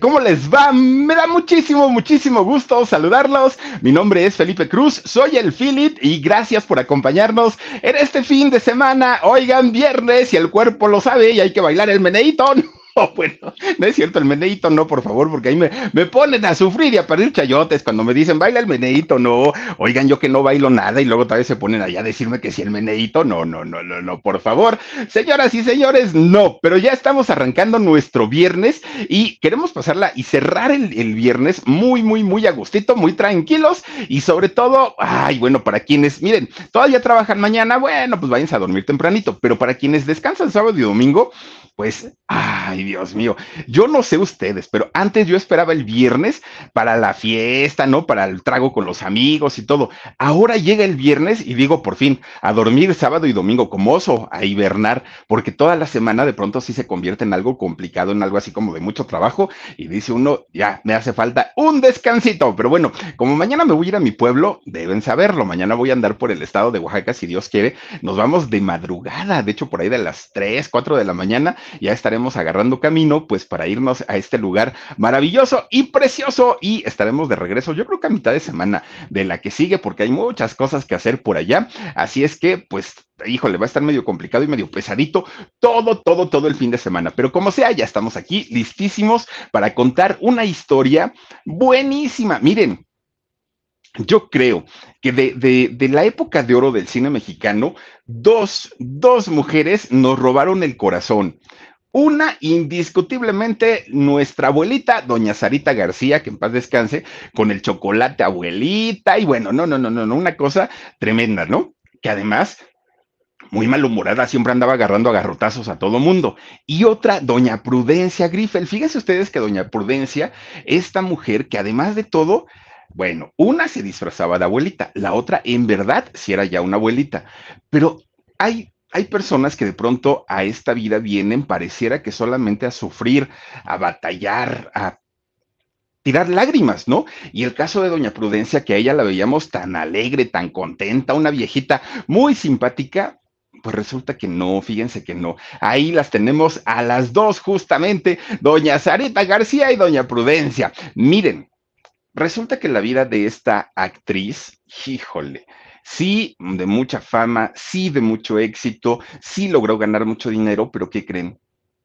¿Cómo les va? Me da muchísimo, muchísimo gusto saludarlos. Mi nombre es Felipe Cruz, soy el Philip y gracias por acompañarnos en este fin de semana. Oigan, viernes y el cuerpo lo sabe y hay que bailar el meneito. bueno, no es cierto, el meneíto no, por favor, porque ahí me, me ponen a sufrir y a perder chayotes cuando me dicen baila el meneíto, no. Oigan, yo que no bailo nada y luego tal vez se ponen allá a decirme que si el meneíto, no, no, no, no, no, por favor. Señoras y señores, no, pero ya estamos arrancando nuestro viernes y queremos pasarla y cerrar el, viernes muy, muy, muy a gustito, muy tranquilos y sobre todo, ay, bueno, para quienes, miren, todavía trabajan mañana, bueno, pues vayan a dormir tempranito, pero para quienes descansan sábado y domingo, pues, ay, Dios mío, yo no sé ustedes, pero antes yo esperaba el viernes para la fiesta, ¿no? Para el trago con los amigos y todo. Ahora llega el viernes y digo, por fin, a dormir sábado y domingo como oso, a hibernar, porque toda la semana de pronto sí se convierte en algo complicado, en algo así como de mucho trabajo, y dice uno, ya, me hace falta un descansito. Pero bueno, como mañana me voy a ir a mi pueblo, deben saberlo, mañana voy a andar por el estado de Oaxaca, si Dios quiere, nos vamos de madrugada, de hecho por ahí de las 3, cuatro de la mañana, ya estaremos agarrando camino, pues para irnos a este lugar maravilloso y precioso y estaremos de regreso, yo creo que a mitad de semana de la que sigue, porque hay muchas cosas que hacer por allá, así es que, pues, híjole, va a estar medio complicado y medio pesadito todo, todo, todo el fin de semana, pero como sea, ya estamos aquí listísimos para contar una historia buenísima. Miren, yo creo que de, la época de oro del cine mexicano, dos, dos mujeres nos robaron el corazón. Una, indiscutiblemente, nuestra abuelita, doña Sarita García, que en paz descanse, con el chocolate abuelita, y bueno, no, no, no, no, no, una cosa tremenda, ¿no? Que además muy malhumorada, siempre andaba agarrando agarrotazos a todo mundo. Y otra, doña Prudencia Griffel. Fíjense ustedes que doña Prudencia, esta mujer que además de todo, bueno, una se disfrazaba de abuelita, la otra en verdad sí era ya una abuelita, pero hay hay personas que de pronto a esta vida vienen, pareciera que solamente a sufrir, a batallar, a tirar lágrimas, ¿no? Y el caso de Doña Prudencia, que a ella la veíamos tan alegre, tan contenta, una viejita muy simpática. Pues resulta que no, fíjense que no. Ahí las tenemos a las dos justamente, doña Sarita García y doña Prudencia. Miren, Resulta que la vida de esta actriz, híjole, sí de mucha fama, sí de mucho éxito, sí logró ganar mucho dinero, pero ¿qué creen?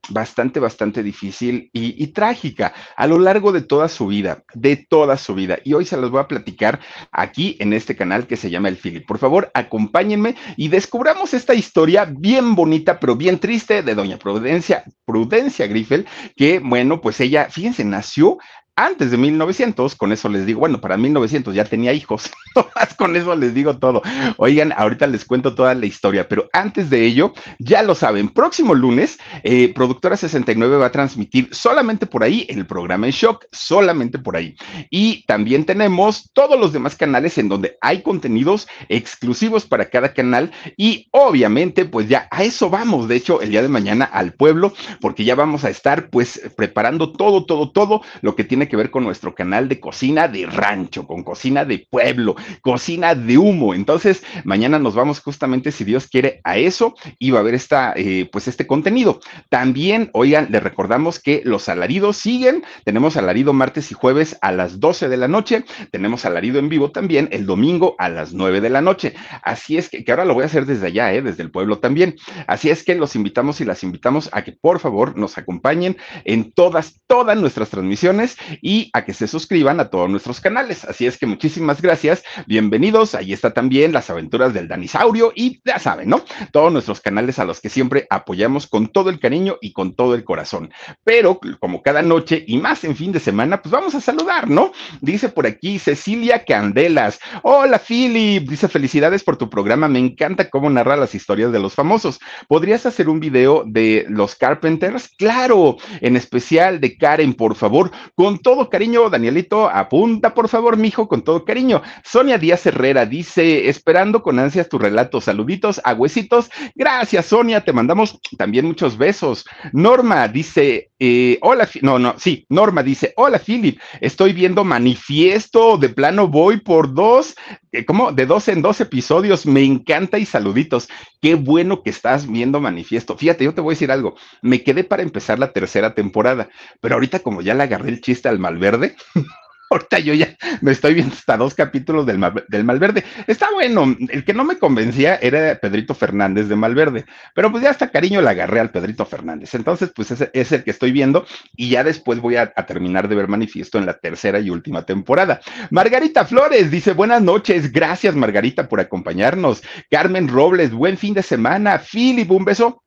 bastante, bastante difícil y, trágica a lo largo de toda su vida, de toda su vida. Y hoy se las voy a platicar aquí en este canal que se llama El Philip. Por favor, acompáñenme y descubramos esta historia bien bonita, pero bien triste de doña Prudencia, Prudencia Griffel, que bueno, pues ella, fíjense, nació antes de 1900, con eso les digo, bueno, para 1900 ya tenía hijos, con eso les digo todo. Oigan, ahorita les cuento toda la historia, pero antes de ello, ya lo saben, próximo lunes, eh, Productora 69 va a transmitir solamente por ahí el programa en shock, solamente por ahí. Y también tenemos todos los demás canales en donde hay contenidos exclusivos para cada canal y obviamente, pues ya a eso vamos, de hecho, el día de mañana al pueblo, porque ya vamos a estar pues preparando todo, todo, todo lo que tiene que ver con nuestro canal de cocina de rancho, con cocina de pueblo, cocina de humo. Entonces, mañana nos vamos justamente, si Dios quiere, a eso y va a haber esta, eh, pues este contenido. También, oigan, les recordamos que los alaridos siguen. Tenemos alarido martes y jueves a las 12 de la noche. Tenemos alarido en vivo también el domingo a las 9 de la noche. Así es que, que ahora lo voy a hacer desde allá, eh, desde el pueblo también. Así es que los invitamos y las invitamos a que por favor nos acompañen en todas, todas nuestras transmisiones y a que se suscriban a todos nuestros canales. Así es que muchísimas gracias, bienvenidos. Ahí está también las aventuras del Danisaurio y ya saben, ¿no? Todos nuestros canales a los que siempre apoyamos con todo el cariño y con todo el corazón. Pero como cada noche y más en fin de semana, pues vamos a saludar, ¿no? Dice por aquí Cecilia Candelas. Hola, Philip. Dice felicidades por tu programa. Me encanta cómo narra las historias de los famosos. ¿Podrías hacer un video de los Carpenters? Claro, en especial de Karen, por favor, con todo cariño, Danielito, apunta por favor, mijo, con todo cariño. Sonia Díaz Herrera dice, esperando con ansias tu relato, saluditos, huesitos, Gracias, Sonia, te mandamos también muchos besos. Norma dice, eh, hola, no, no, sí, Norma dice, hola, Philip, estoy viendo manifiesto, de plano voy por dos, eh, ¿cómo? De dos en dos episodios, me encanta y saluditos. Qué bueno que estás viendo manifiesto. Fíjate, yo te voy a decir algo. Me quedé para empezar la tercera temporada, pero ahorita como ya le agarré el chiste al malverde, Ahorita yo ya me estoy viendo hasta dos capítulos del, Malverde. Está bueno, el que no me convencía era Pedrito Fernández de Malverde, pero pues ya hasta cariño le agarré al Pedrito Fernández. Entonces, pues ese es el que estoy viendo y ya después voy a, a terminar de ver Manifiesto en la tercera y última temporada. Margarita Flores dice, buenas noches, gracias Margarita por acompañarnos. Carmen Robles, buen fin de semana. Philip, un beso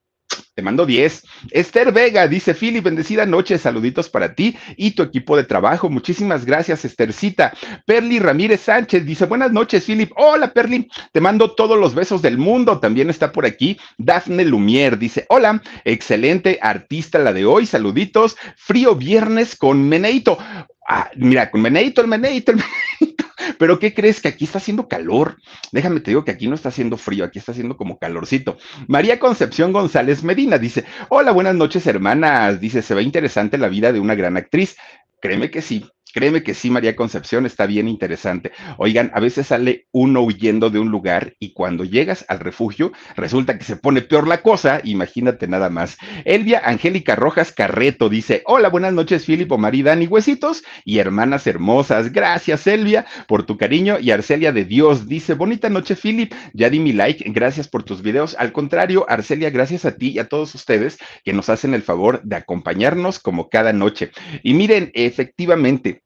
te mando 10. Esther Vega dice, Philip, bendecida noche, saluditos para ti y tu equipo de trabajo. Muchísimas gracias, Esthercita. Perli Ramírez Sánchez dice, buenas noches, Philip. Hola, Perli, te mando todos los besos del mundo. También está por aquí Daphne Lumier, dice, hola, excelente artista la de hoy, saluditos. Frío viernes con Meneito ah, mira, con menéito, el el Pero ¿qué crees? Que aquí está haciendo calor. Déjame te digo que aquí no está haciendo frío, aquí está haciendo como calorcito. María Concepción González Medina dice, hola, buenas noches hermanas. Dice, se ve interesante la vida de una gran actriz. Créeme que sí, Créeme que sí, María Concepción, está bien interesante. Oigan, a veces sale uno huyendo de un lugar y cuando llegas al refugio resulta que se pone peor la cosa, imagínate nada más. Elvia Angélica Rojas Carreto dice, hola, buenas noches, Filipo, María, Dani, huesitos y hermanas hermosas. Gracias, Elvia, por tu cariño y Arcelia de Dios dice, bonita noche, Filip, ya di mi like, gracias por tus videos. Al contrario, Arcelia, gracias a ti y a todos ustedes que nos hacen el favor de acompañarnos como cada noche. Y miren, efectivamente,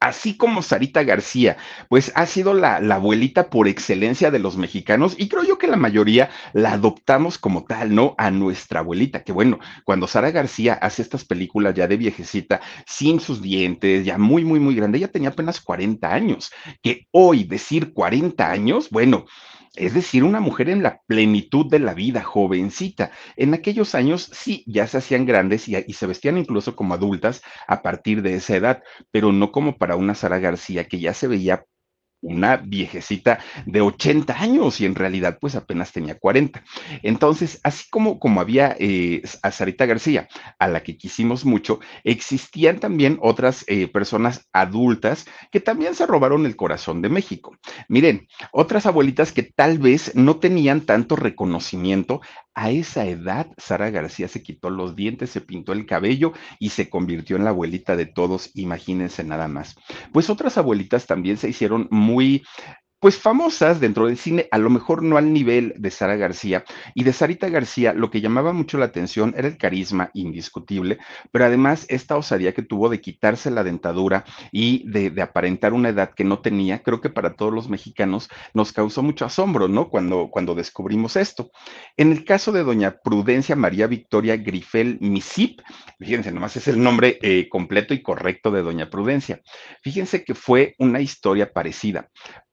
así como Sarita García, pues ha sido la, abuelita por excelencia de los mexicanos y creo yo que la mayoría la adoptamos como tal, ¿no? A nuestra abuelita, que bueno, cuando Sara García hace estas películas ya de viejecita, sin sus dientes, ya muy, muy, muy grande, ella tenía apenas 40 años, que hoy decir 40 años, bueno, es decir, una mujer en la plenitud de la vida, jovencita. En aquellos años sí, ya se hacían grandes y, se vestían incluso como adultas a partir de esa edad, pero no como para una Sara García que ya se veía una viejecita de 80 años y en realidad pues apenas tenía 40. Entonces, así como, como había eh, a Sarita García, a la que quisimos mucho, existían también otras eh, personas adultas que también se robaron el corazón de México. Miren, otras abuelitas que tal vez no tenían tanto reconocimiento a esa edad, Sara García se quitó los dientes, se pintó el cabello y se convirtió en la abuelita de todos, imagínense nada más. Pues otras abuelitas también se hicieron muy pues famosas dentro del cine, a lo mejor no al nivel de Sara García. Y de Sarita García lo que llamaba mucho la atención era el carisma indiscutible, pero además esta osadía que tuvo de quitarse la dentadura y de, aparentar una edad que no tenía, creo que para todos los mexicanos nos causó mucho asombro, ¿no? Cuando, cuando descubrimos esto. En el caso de doña Prudencia María Victoria Grifel Misip, fíjense, nomás es el nombre eh, completo y correcto de doña Prudencia. Fíjense que fue una historia parecida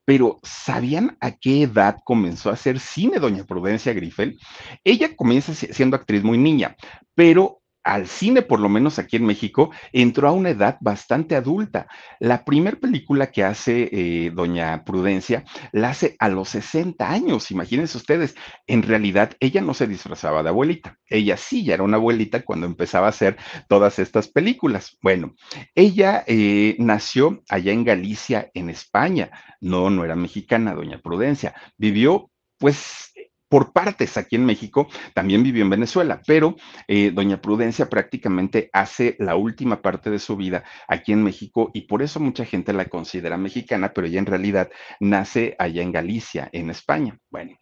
pero ¿sabían a qué edad comenzó a hacer cine Doña Prudencia Grifel? Ella comienza siendo actriz muy niña, pero al cine, por lo menos aquí en México, entró a una edad bastante adulta. La primer película que hace eh, Doña Prudencia la hace a los 60 años, imagínense ustedes. En realidad, ella no se disfrazaba de abuelita. Ella sí ya era una abuelita cuando empezaba a hacer todas estas películas. Bueno, ella eh, nació allá en Galicia, en España. No, no era mexicana, Doña Prudencia. Vivió, pues por partes aquí en México, también vivió en Venezuela, pero eh, doña Prudencia prácticamente hace la última parte de su vida aquí en México y por eso mucha gente la considera mexicana, pero ella en realidad nace allá en Galicia, en España. Bueno,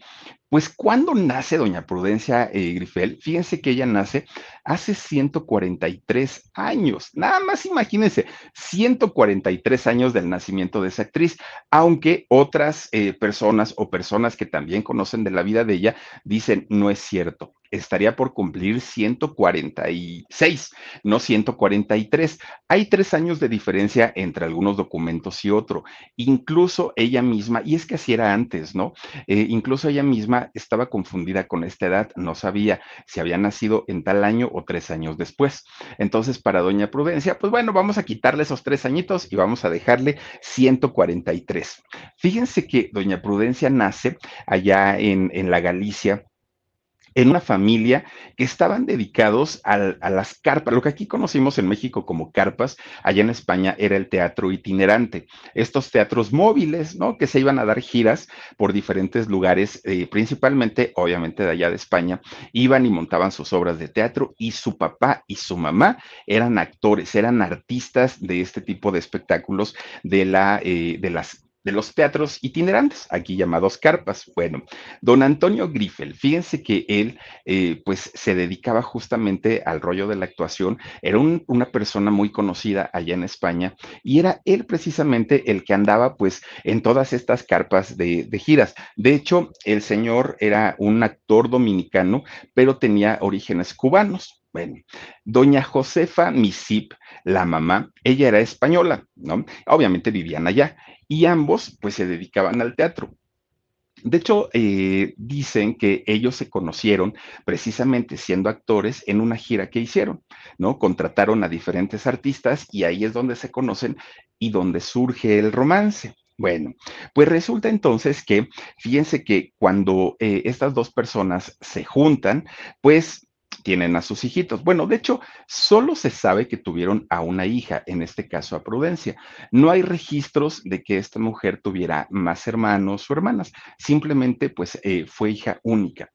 pues, ¿cuándo nace Doña Prudencia eh, Grifel? Fíjense que ella nace hace 143 años. Nada más imagínense, 143 años del nacimiento de esa actriz, aunque otras eh, personas o personas que también conocen de la vida de ella dicen, no es cierto, estaría por cumplir 146, no 143. Hay tres años de diferencia entre algunos documentos y otro. Incluso ella misma, y es que así era antes, ¿no? Eh, incluso ella misma estaba confundida con esta edad, no sabía si había nacido en tal año o tres años después. Entonces, para doña Prudencia, pues bueno, vamos a quitarle esos tres añitos y vamos a dejarle 143. Fíjense que doña Prudencia nace allá en, en la Galicia en una familia que estaban dedicados a las carpas, lo que aquí conocimos en México como carpas, allá en España era el teatro itinerante, estos teatros móviles, ¿no? Que se iban a dar giras por diferentes lugares, eh, principalmente, obviamente, de allá de España, iban y montaban sus obras de teatro y su papá y su mamá eran actores, eran artistas de este tipo de espectáculos de, la, eh, de las de los teatros itinerantes, aquí llamados carpas. Bueno, don Antonio Griffel, fíjense que él eh, pues se dedicaba justamente al rollo de la actuación, era una persona muy conocida allá en España y era él precisamente el que andaba pues en todas estas carpas de giras. De hecho, el señor era un actor dominicano, pero tenía orígenes cubanos. Bueno, doña Josefa Misip, la mamá, ella era española, ¿no? Obviamente vivían allá y ambos pues se dedicaban al teatro. De hecho, eh, dicen que ellos se conocieron precisamente siendo actores en una gira que hicieron, ¿no? Contrataron a diferentes artistas y ahí es donde se conocen y donde surge el romance. Bueno, pues resulta entonces que, fíjense que cuando eh, estas dos personas se juntan, pues tienen a sus hijitos. Bueno, de hecho, solo se sabe que tuvieron a una hija, en este caso a Prudencia. No hay registros de que esta mujer tuviera más hermanos o hermanas, simplemente pues eh, fue hija única.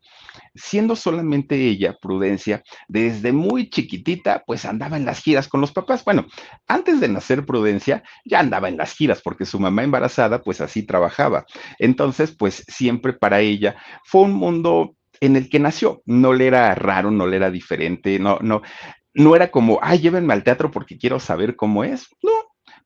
Siendo solamente ella, Prudencia, desde muy chiquitita pues andaba en las giras con los papás. Bueno, antes de nacer Prudencia ya andaba en las giras porque su mamá embarazada pues así trabajaba. Entonces pues siempre para ella fue un mundo en el que nació. No le era raro, no le era diferente, no, no, no era como, ay, llévenme al teatro porque quiero saber cómo es. No,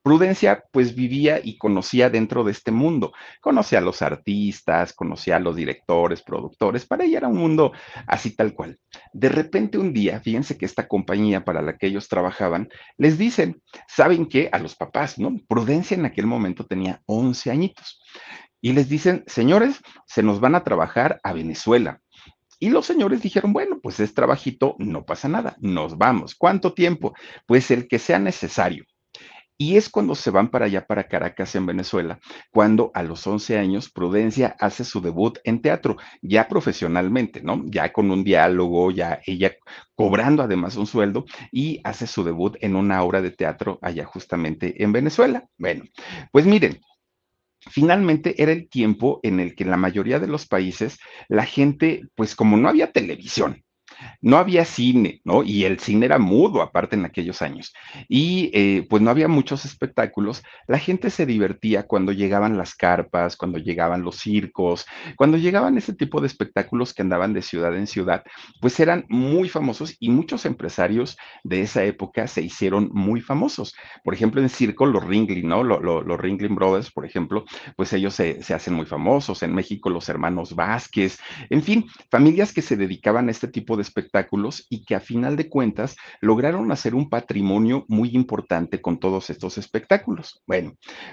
Prudencia pues vivía y conocía dentro de este mundo, conocía a los artistas, conocía a los directores, productores, para ella era un mundo así tal cual. De repente un día, fíjense que esta compañía para la que ellos trabajaban, les dicen, ¿saben qué? A los papás, ¿no? Prudencia en aquel momento tenía 11 añitos. Y les dicen, señores, se nos van a trabajar a Venezuela. Y los señores dijeron, bueno, pues es trabajito, no pasa nada, nos vamos. ¿Cuánto tiempo? Pues el que sea necesario. Y es cuando se van para allá, para Caracas, en Venezuela, cuando a los 11 años Prudencia hace su debut en teatro, ya profesionalmente, ¿no? Ya con un diálogo, ya ella cobrando además un sueldo y hace su debut en una obra de teatro allá justamente en Venezuela. Bueno, pues miren, finalmente era el tiempo en el que en la mayoría de los países la gente, pues como no había televisión, no había cine, ¿no? Y el cine era mudo aparte en aquellos años. Y eh, pues no había muchos espectáculos. La gente se divertía cuando llegaban las carpas, cuando llegaban los circos, cuando llegaban ese tipo de espectáculos que andaban de ciudad en ciudad, pues eran muy famosos y muchos empresarios de esa época se hicieron muy famosos. Por ejemplo, en circo, los Ringling, ¿no? Los, Ringling Brothers, por ejemplo, pues ellos se, se hacen muy famosos. En México, los hermanos Vázquez, en fin, familias que se dedicaban a este tipo de espectáculos espectáculos y que a final de cuentas lograron hacer un patrimonio muy importante con todos estos espectáculos. Bueno,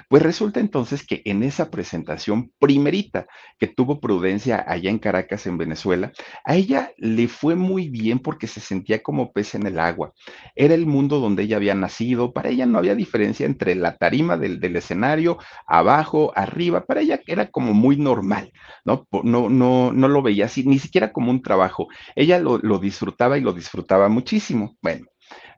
pues resulta entonces que en esa presentación primerita que tuvo Prudencia allá en Caracas, en Venezuela, a ella le fue muy bien porque se sentía como pez en el agua. Era el mundo donde ella había nacido, para ella no había diferencia entre la tarima del, escenario, abajo, arriba, para ella era como muy normal, ¿no? No, no, no lo veía así, ni siquiera como un trabajo. Ella lo, lo disfrutaba y lo disfrutaba muchísimo. Bueno,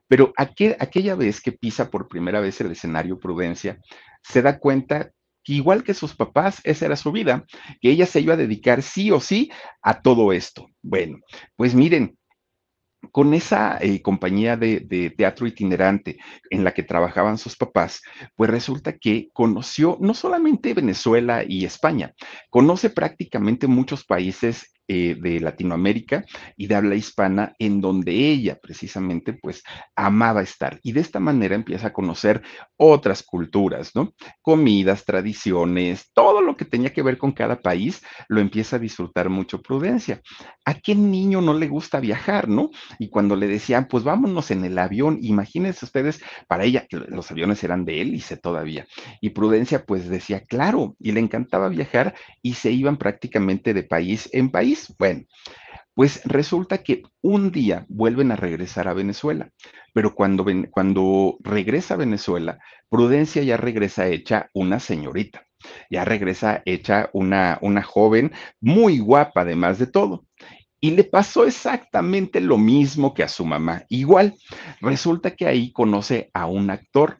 pero aquella vez que pisa por primera vez el escenario Prudencia, se da cuenta que igual que sus papás, esa era su vida, que ella se iba a dedicar sí o sí a todo esto. Bueno, pues miren, con esa eh, compañía de, de, teatro itinerante en la que trabajaban sus papás, pues resulta que conoció no solamente Venezuela y España, conoce prácticamente muchos países eh, de Latinoamérica y de habla hispana, en donde ella precisamente pues amaba estar. Y de esta manera empieza a conocer otras culturas, ¿no? Comidas, tradiciones, todo lo que tenía que ver con cada país, lo empieza a disfrutar mucho prudencia. ¿A qué niño no le gusta viajar, no? Y cuando le decían, pues vámonos en el avión, imagínense ustedes, para ella, los aviones eran de hélice todavía. Y prudencia pues decía, claro, y le encantaba viajar y se iban prácticamente de país en país bueno, pues resulta que un día vuelven a regresar a Venezuela, pero cuando, cuando regresa a Venezuela, Prudencia ya regresa hecha una señorita, ya regresa hecha una, una joven muy guapa además de todo. Y le pasó exactamente lo mismo que a su mamá. Igual, resulta que ahí conoce a un actor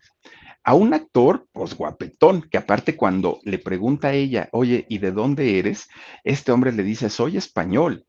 a un actor, pues guapetón, que aparte cuando le pregunta a ella, oye, ¿y de dónde eres? Este hombre le dice, soy español.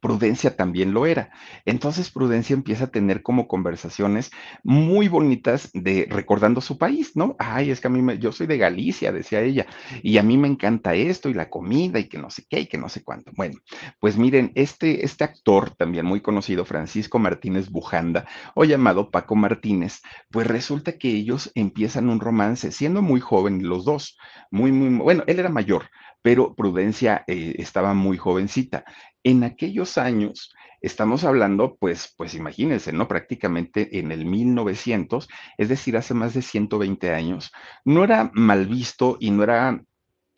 Prudencia también lo era. Entonces Prudencia empieza a tener como conversaciones muy bonitas de recordando su país, ¿no? Ay, es que a mí me, yo soy de Galicia, decía ella, y a mí me encanta esto y la comida y que no sé qué y que no sé cuánto. Bueno, pues miren, este, este actor también muy conocido, Francisco Martínez Bujanda, o llamado Paco Martínez, pues resulta que ellos empiezan un romance siendo muy joven los dos, muy, muy, bueno, él era mayor, pero Prudencia eh, estaba muy jovencita. En aquellos años, estamos hablando, pues, pues imagínense, ¿no? Prácticamente en el 1900, es decir, hace más de 120 años, no era mal visto y no era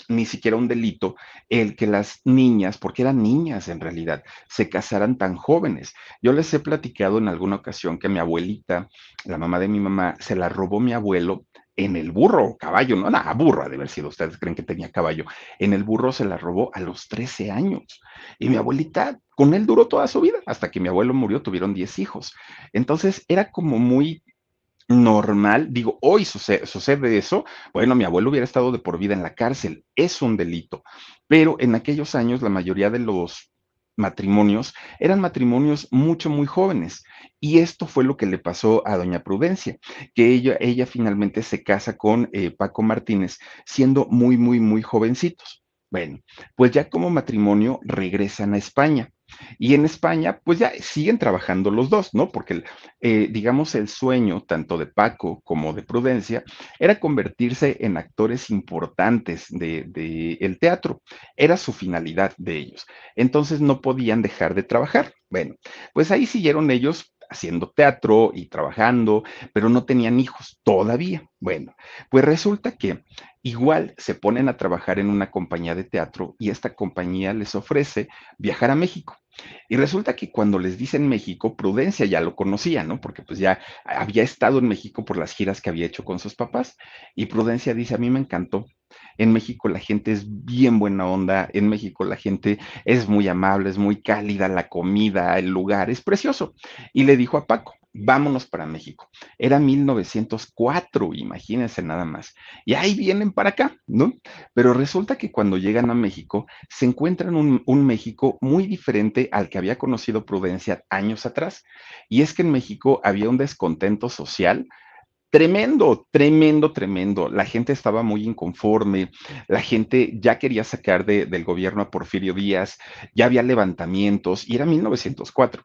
ni siquiera un delito el que las niñas, porque eran niñas en realidad, se casaran tan jóvenes. Yo les he platicado en alguna ocasión que mi abuelita, la mamá de mi mamá, se la robó mi abuelo en el burro caballo, no, nada, burro ha de haber sido, ustedes creen que tenía caballo, en el burro se la robó a los 13 años. Y mi abuelita con él duró toda su vida, hasta que mi abuelo murió, tuvieron 10 hijos. Entonces era como muy normal, digo, hoy sucede, eso, bueno, mi abuelo hubiera estado de por vida en la cárcel, es un delito, pero en aquellos años la mayoría de los matrimonios eran matrimonios mucho, muy jóvenes. Y esto fue lo que le pasó a doña Prudencia, que ella, ella finalmente se casa con eh, Paco Martínez, siendo muy, muy, muy jovencitos. Bueno, pues ya como matrimonio regresan a España. Y en España, pues ya siguen trabajando los dos, ¿no? Porque, eh, digamos, el sueño tanto de Paco como de Prudencia era convertirse en actores importantes del de, teatro. Era su finalidad de ellos. Entonces no podían dejar de trabajar. Bueno, pues ahí siguieron ellos haciendo teatro y trabajando, pero no tenían hijos todavía. Bueno, pues resulta que igual se ponen a trabajar en una compañía de teatro y esta compañía les ofrece viajar a México. Y resulta que cuando les dicen México, Prudencia ya lo conocía, ¿no? Porque pues ya había estado en México por las giras que había hecho con sus papás. Y Prudencia dice, a mí me encantó. En México la gente es bien buena onda, en México la gente es muy amable, es muy cálida, la comida, el lugar es precioso. Y le dijo a Paco, vámonos para México. Era 1904, imagínense nada más. Y ahí vienen para acá, ¿no? Pero resulta que cuando llegan a México, se encuentran un, México muy diferente al que había conocido Prudencia años atrás. Y es que en México había un descontento social. Tremendo, tremendo, tremendo. La gente estaba muy inconforme, la gente ya quería sacar del gobierno a Porfirio Díaz, ya había levantamientos y era 1904.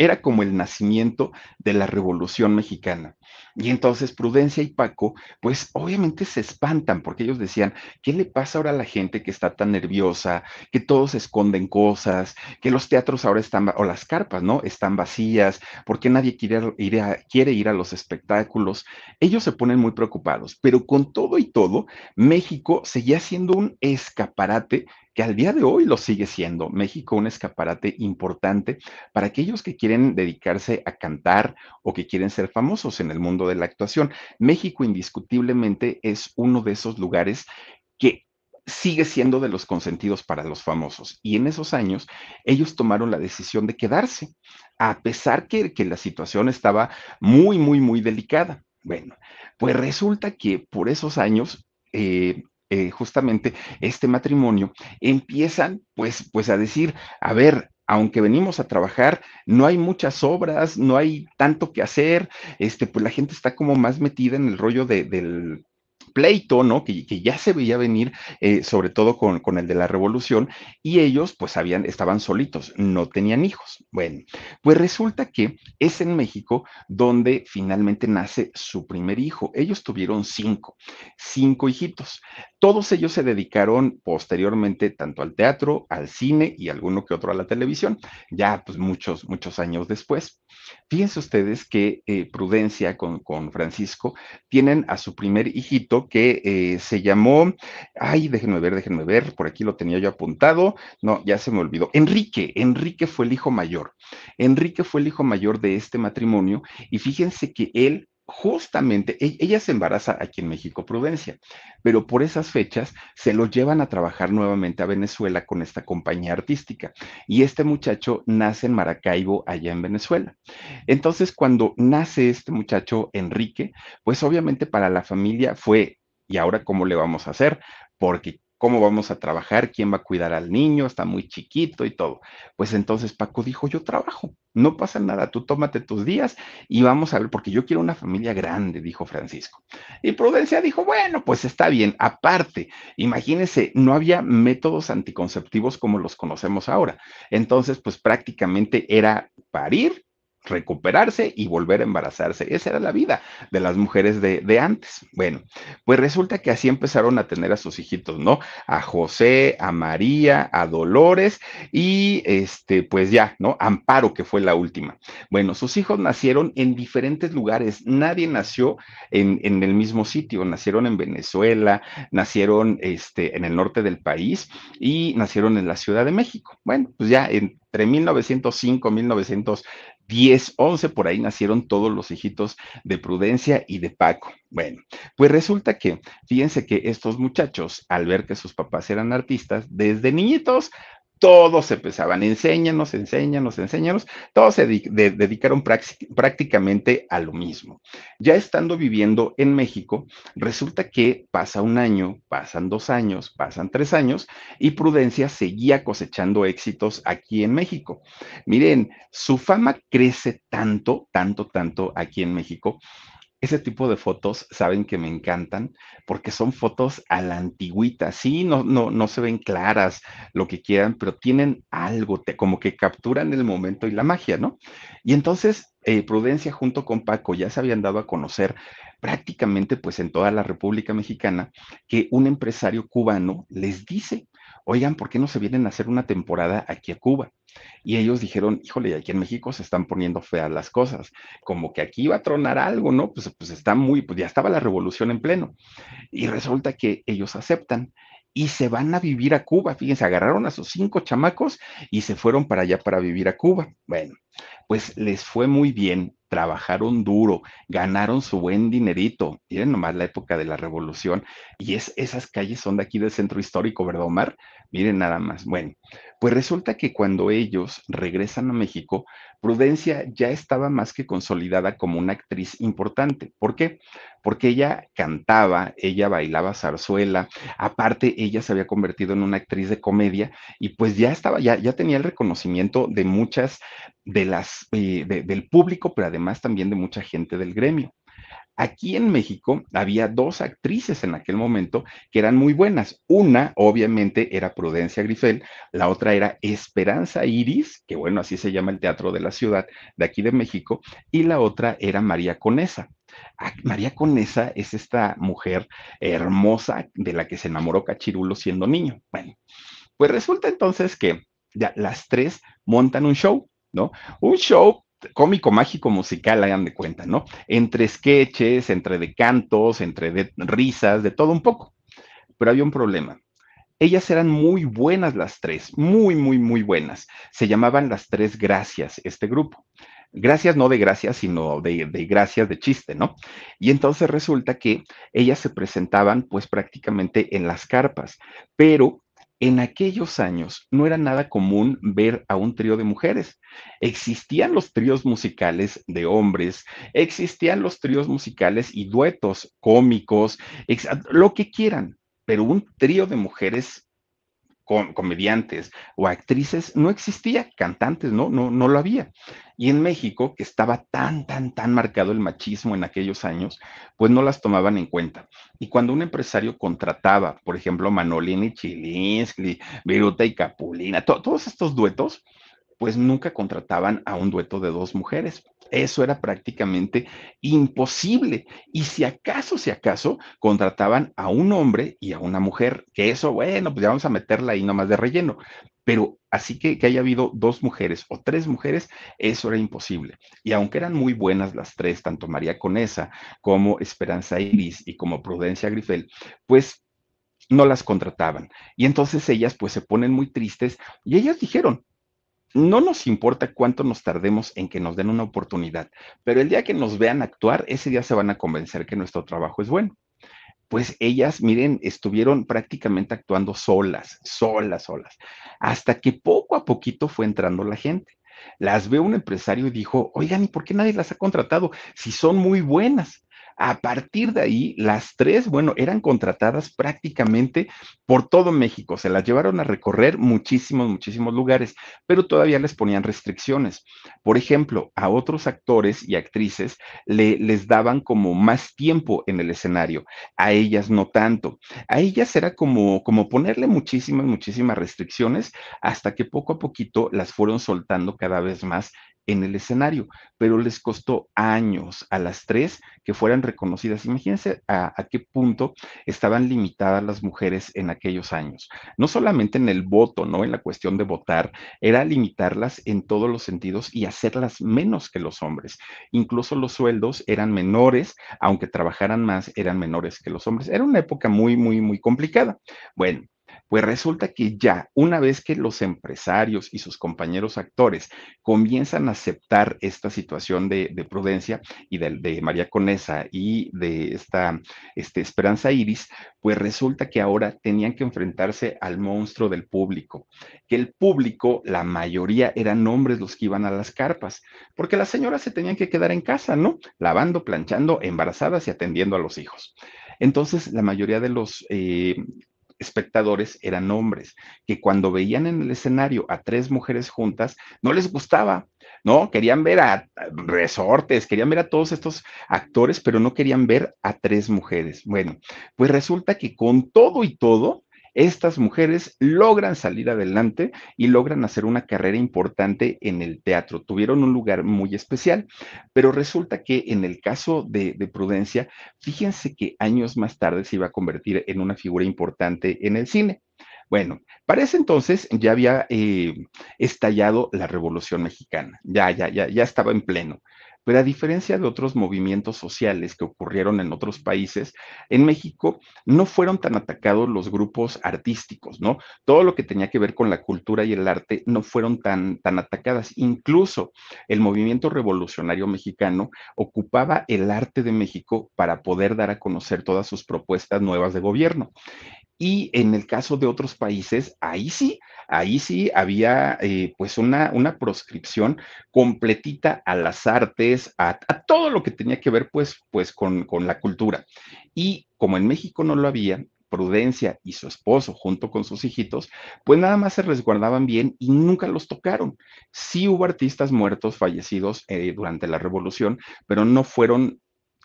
Era como el nacimiento de la Revolución Mexicana. Y entonces Prudencia y Paco, pues obviamente se espantan porque ellos decían, ¿qué le pasa ahora a la gente que está tan nerviosa, que todos esconden cosas, que los teatros ahora están, o las carpas, ¿no? Están vacías, porque nadie quiere ir a, quiere ir a los espectáculos? Ellos se ponen muy preocupados, pero con todo y todo, México seguía siendo un escaparate que al día de hoy lo sigue siendo. México un escaparate importante para aquellos que quieren dedicarse a cantar o que quieren ser famosos en el mundo de la actuación. México indiscutiblemente es uno de esos lugares que sigue siendo de los consentidos para los famosos. Y en esos años, ellos tomaron la decisión de quedarse, a pesar que, que la situación estaba muy, muy, muy delicada. Bueno, pues resulta que por esos años eh, eh, justamente este matrimonio, empiezan pues, pues a decir, a ver, aunque venimos a trabajar, no hay muchas obras, no hay tanto que hacer, este, pues la gente está como más metida en el rollo del pleito, ¿no? Que, ya se veía venir, eh, sobre todo con, con, el de la revolución, y ellos pues habían, estaban solitos, no tenían hijos. Bueno, pues resulta que es en México donde finalmente nace su primer hijo. Ellos tuvieron cinco, cinco hijitos. Todos ellos se dedicaron posteriormente tanto al teatro, al cine y alguno que otro a la televisión, ya pues muchos, muchos años después. Fíjense ustedes que eh, Prudencia con, Francisco tienen a su primer hijito que eh, se llamó, ay, déjenme ver, déjenme ver, por aquí lo tenía yo apuntado, no, ya se me olvidó, Enrique, Enrique fue el hijo mayor, Enrique fue el hijo mayor de este matrimonio y fíjense que él justamente, e-, ella se embaraza aquí en México Prudencia, pero por esas fechas se lo llevan a trabajar nuevamente a Venezuela con esta compañía artística. Y este muchacho nace en Maracaibo, allá en Venezuela. Entonces, cuando nace este muchacho, Enrique, pues obviamente para la familia fue, ¿y ahora cómo le vamos a hacer? Porque cómo vamos a trabajar, quién va a cuidar al niño, está muy chiquito y todo. Pues entonces Paco dijo, yo trabajo, no pasa nada, tú tómate tus días y vamos a ver, porque yo quiero una familia grande, dijo Francisco. Y Prudencia dijo, bueno, pues está bien, aparte, imagínense, no había métodos anticonceptivos como los conocemos ahora. Entonces, pues prácticamente era parir recuperarse y volver a embarazarse. Esa era la vida de las mujeres de, de, antes. Bueno, pues resulta que así empezaron a tener a sus hijitos, ¿no? A José, a María, a Dolores y este, pues ya, ¿no? Amparo, que fue la última. Bueno, sus hijos nacieron en diferentes lugares. Nadie nació en, el mismo sitio. Nacieron en Venezuela, nacieron este, en el norte del país y nacieron en la Ciudad de México. Bueno, pues ya entre 1905 1900 10, 11, por ahí nacieron todos los hijitos de Prudencia y de Paco. Bueno, pues resulta que, fíjense que estos muchachos, al ver que sus papás eran artistas, desde niñitos todos empezaban, enséñanos, enséñanos, enséñanos, todos se dedicaron prácticamente a lo mismo. Ya estando viviendo en México, resulta que pasa un año, pasan dos años, pasan tres años y Prudencia seguía cosechando éxitos aquí en México. Miren, su fama crece tanto, tanto, tanto aquí en México ese tipo de fotos saben que me encantan porque son fotos a la antigüita. Sí, no, no, no se ven claras, lo que quieran, pero tienen algo, como que capturan el momento y la magia, ¿no? Y entonces eh, Prudencia junto con Paco ya se habían dado a conocer prácticamente pues en toda la República Mexicana que un empresario cubano les dice oigan, ¿por qué no se vienen a hacer una temporada aquí a Cuba? Y ellos dijeron, híjole, aquí en México se están poniendo feas las cosas, como que aquí va a tronar algo, ¿no? Pues, pues está muy, pues ya estaba la revolución en pleno. Y resulta que ellos aceptan y se van a vivir a Cuba. Fíjense, agarraron a sus cinco chamacos y se fueron para allá para vivir a Cuba. Bueno, pues les fue muy bien trabajaron duro, ganaron su buen dinerito. Miren nomás la época de la revolución. Y es, esas calles son de aquí del centro histórico, ¿verdad, Omar? Miren nada más. Bueno, pues resulta que cuando ellos regresan a México, Prudencia ya estaba más que consolidada como una actriz importante. ¿Por qué? porque ella cantaba, ella bailaba zarzuela, aparte ella se había convertido en una actriz de comedia y pues ya estaba, ya, ya tenía el reconocimiento de muchas de las, eh, del público, pero además también de mucha gente del gremio. Aquí en México había dos actrices en aquel momento que eran muy buenas. Una, obviamente, era Prudencia Grifel, la otra era Esperanza Iris, que bueno, así se llama el teatro de la ciudad de aquí de México, y la otra era María Conesa. Ah, María Conesa es esta mujer hermosa de la que se enamoró Cachirulo siendo niño. Bueno, pues resulta entonces que ya las tres montan un show, ¿no? Un show cómico, mágico, musical, hagan de cuenta, ¿no? Entre sketches, entre de cantos, entre de risas, de todo un poco. Pero había un problema. Ellas eran muy buenas las tres, muy, muy, muy buenas. Se llamaban las tres gracias, este grupo. Gracias no de gracias, sino de, de gracias de chiste, ¿no? Y entonces resulta que ellas se presentaban pues prácticamente en las carpas, pero en aquellos años no era nada común ver a un trío de mujeres. Existían los tríos musicales de hombres, existían los tríos musicales y duetos cómicos, lo que quieran, pero un trío de mujeres comediantes o actrices no existía, cantantes, no, no, no lo había. Y en México, que estaba tan, tan, tan marcado el machismo en aquellos años, pues no las tomaban en cuenta. Y cuando un empresario contrataba, por ejemplo, y Chilinsky, Viruta y Capulina, todos estos duetos, pues nunca contrataban a un dueto de dos mujeres. Eso era prácticamente imposible. Y si acaso, si acaso, contrataban a un hombre y a una mujer, que eso, bueno, pues ya vamos a meterla ahí nomás de relleno. Pero así que que haya habido dos mujeres o tres mujeres, eso era imposible. Y aunque eran muy buenas las tres, tanto María Conesa como Esperanza Iris y como Prudencia Grifel, pues no las contrataban. Y entonces ellas pues se ponen muy tristes y ellas dijeron, no nos importa cuánto nos tardemos en que nos den una oportunidad, pero el día que nos vean actuar, ese día se van a convencer que nuestro trabajo es bueno. Pues ellas, miren, estuvieron prácticamente actuando solas, solas, solas, hasta que poco a poquito fue entrando la gente. Las ve un empresario y dijo, oigan, ¿y por qué nadie las ha contratado? Si son muy buenas. A partir de ahí, las tres, bueno, eran contratadas prácticamente por todo México. Se las llevaron a recorrer muchísimos, muchísimos lugares, pero todavía les ponían restricciones. Por ejemplo, a otros actores y actrices les daban como más tiempo en el escenario, a ellas no tanto. A ellas era como, como ponerle muchísimas, muchísimas restricciones hasta que poco a poquito las fueron soltando cada vez más en el escenario, pero les costó años a las tres que fueran reconocidas. Imagínense a, qué punto estaban limitadas las mujeres en aquellos años. No solamente en el voto, ¿no? En la cuestión de votar, era limitarlas en todos los sentidos y hacerlas menos que los hombres. Incluso los sueldos eran menores, aunque trabajaran más, eran menores que los hombres. Era una época muy, muy, muy complicada. Bueno, pues resulta que ya, una vez que los empresarios y sus compañeros actores comienzan a aceptar esta situación de, prudencia y de, María Conesa y de esta este, Esperanza Iris, pues resulta que ahora tenían que enfrentarse al monstruo del público, que el público, la mayoría eran hombres los que iban a las carpas, porque las señoras se tenían que quedar en casa, ¿no? Lavando, planchando, embarazadas y atendiendo a los hijos. Entonces, la mayoría de los eh, espectadores eran hombres, que cuando veían en el escenario a tres mujeres juntas, no les gustaba, ¿no? Querían ver a resortes, querían ver a todos estos actores, pero no querían ver a tres mujeres. Bueno, pues resulta que con todo y todo, estas mujeres logran salir adelante y logran hacer una carrera importante en el teatro. Tuvieron un lugar muy especial, pero resulta que en el caso de, Prudencia, fíjense que años más tarde se iba a convertir en una figura importante en el cine. Bueno, para ese entonces ya había eh, estallado la Revolución Mexicana, ya, ya, ya, ya estaba en pleno. Pero a diferencia de otros movimientos sociales que ocurrieron en otros países, en México no fueron tan atacados los grupos artísticos, ¿no? Todo lo que tenía que ver con la cultura y el arte no fueron tan, tan atacadas. Incluso el movimiento revolucionario mexicano ocupaba el arte de México para poder dar a conocer todas sus propuestas nuevas de gobierno. Y en el caso de otros países, ahí sí, ahí sí había eh, pues una, una proscripción completita a las artes, a, todo lo que tenía que ver pues, pues con, la cultura. Y como en México no lo había, Prudencia y su esposo, junto con sus hijitos, pues nada más se resguardaban bien y nunca los tocaron. Sí hubo artistas muertos, fallecidos eh, durante la revolución, pero no fueron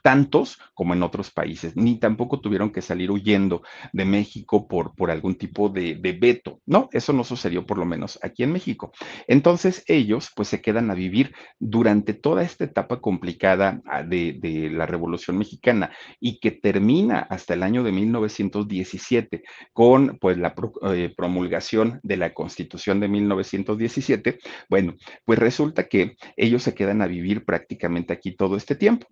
tantos como en otros países, ni tampoco tuvieron que salir huyendo de México por, por algún tipo de, veto. No, eso no sucedió por lo menos aquí en México. Entonces ellos pues se quedan a vivir durante toda esta etapa complicada ah, de, la Revolución Mexicana y que termina hasta el año de 1917 con pues la eh, promulgación de la Constitución de 1917. Bueno, pues resulta que ellos se quedan a vivir prácticamente aquí todo este tiempo.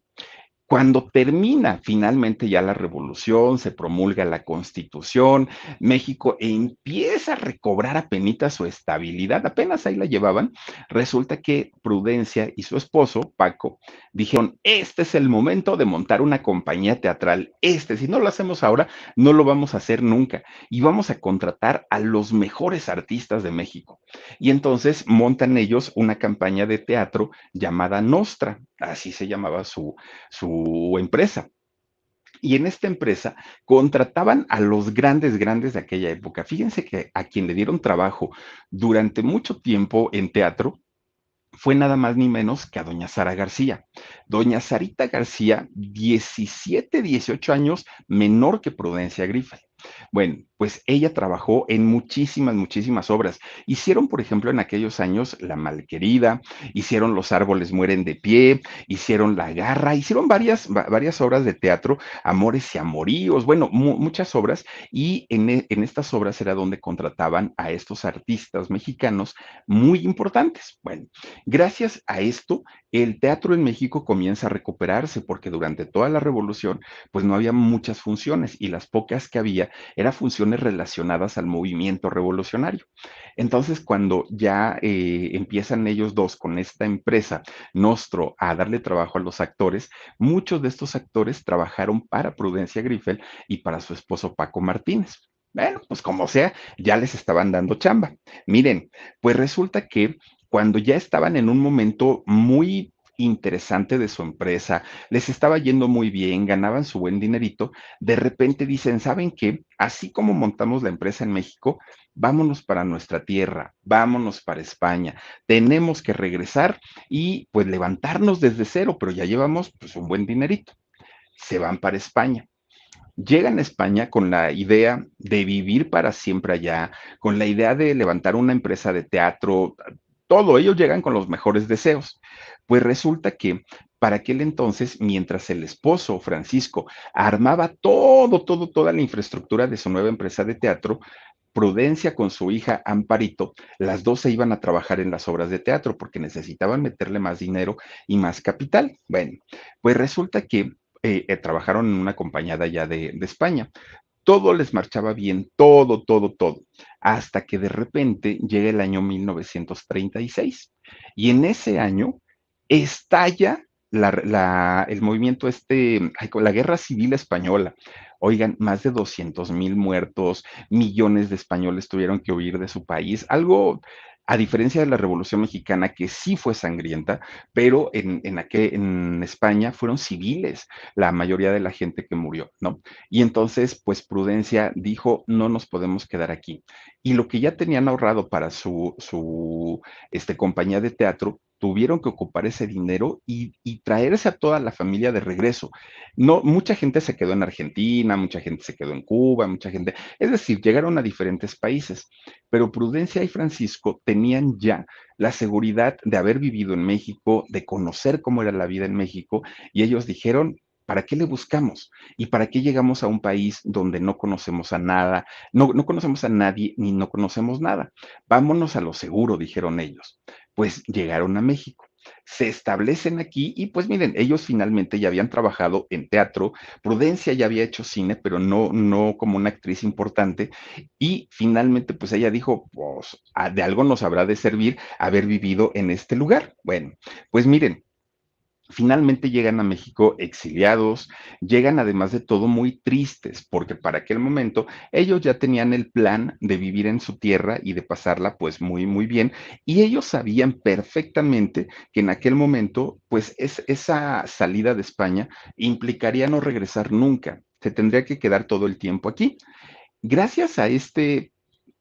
Cuando termina finalmente ya la revolución, se promulga la constitución, México empieza a recobrar apenas su estabilidad, apenas ahí la llevaban, resulta que Prudencia y su esposo, Paco, dijeron, este es el momento de montar una compañía teatral, este, si no lo hacemos ahora, no lo vamos a hacer nunca y vamos a contratar a los mejores artistas de México. Y entonces montan ellos una campaña de teatro llamada Nostra, así se llamaba su, su empresa. Y en esta empresa contrataban a los grandes, grandes de aquella época. Fíjense que a quien le dieron trabajo durante mucho tiempo en teatro fue nada más ni menos que a doña Sara García. Doña Sarita García, 17, 18 años menor que Prudencia Grifal. Bueno, pues ella trabajó en muchísimas, muchísimas obras. Hicieron, por ejemplo, en aquellos años La Malquerida, hicieron Los Árboles Mueren de Pie, hicieron La Garra, hicieron varias, varias obras de teatro, Amores y Amoríos, bueno, muchas obras, y e, en, estas obras era donde contrataban a estos artistas mexicanos muy importantes. Bueno, gracias a esto, el teatro en México comienza a recuperarse, porque durante toda la revolución, pues no había muchas funciones, y las pocas que había eran funciones relacionadas al movimiento revolucionario. Entonces, cuando ya eh, empiezan ellos dos con esta empresa, Nostro, a darle trabajo a los actores, muchos de estos actores trabajaron para Prudencia Griffel y para su esposo Paco Martínez. Bueno, pues como sea, ya les estaban dando chamba. Miren, pues resulta que cuando ya estaban en un momento muy interesante de su empresa, les estaba yendo muy bien, ganaban su buen dinerito, de repente dicen, ¿saben qué? Así como montamos la empresa en México, vámonos para nuestra tierra, vámonos para España, tenemos que regresar y pues levantarnos desde cero, pero ya llevamos pues un buen dinerito. Se van para España llegan a España con la idea de vivir para siempre allá, con la idea de levantar una empresa de teatro, todo ellos llegan con los mejores deseos. Pues resulta que para aquel entonces, mientras el esposo Francisco armaba todo, todo, toda la infraestructura de su nueva empresa de teatro, Prudencia con su hija Amparito, las dos se iban a trabajar en las obras de teatro porque necesitaban meterle más dinero y más capital. Bueno, pues resulta que eh, eh, trabajaron en una compañía ya de, de España todo les marchaba bien, todo, todo, todo, hasta que de repente llega el año 1936. Y en ese año estalla la, el movimiento este, la guerra civil española. Oigan, más de 200 mil muertos, millones de españoles tuvieron que huir de su país, algo a diferencia de la Revolución Mexicana, que sí fue sangrienta, pero en, en España fueron civiles la mayoría de la gente que murió, ¿no? Y entonces, pues Prudencia dijo, no nos podemos quedar aquí. Y lo que ya tenían ahorrado para su, su este, compañía de teatro, tuvieron que ocupar ese dinero y, traerse a toda la familia de regreso. No, mucha gente se quedó en Argentina, mucha gente se quedó en Cuba, mucha gente, es decir, llegaron a diferentes países, pero Prudencia y Francisco tenían ya la seguridad de haber vivido en México, de conocer cómo era la vida en México, y ellos dijeron, ¿Para qué le buscamos? ¿Y para qué llegamos a un país donde no conocemos a nada? No, no, conocemos a nadie ni no conocemos nada. Vámonos a lo seguro, dijeron ellos pues llegaron a México. Se establecen aquí y pues miren, ellos finalmente ya habían trabajado en teatro, Prudencia ya había hecho cine, pero no, no como una actriz importante y finalmente pues ella dijo, pues de algo nos habrá de servir haber vivido en este lugar. Bueno, pues miren, finalmente llegan a México exiliados, llegan además de todo muy tristes, porque para aquel momento ellos ya tenían el plan de vivir en su tierra y de pasarla pues muy, muy bien, y ellos sabían perfectamente que en aquel momento pues esa salida de España implicaría no regresar nunca, se tendría que quedar todo el tiempo aquí. Gracias a este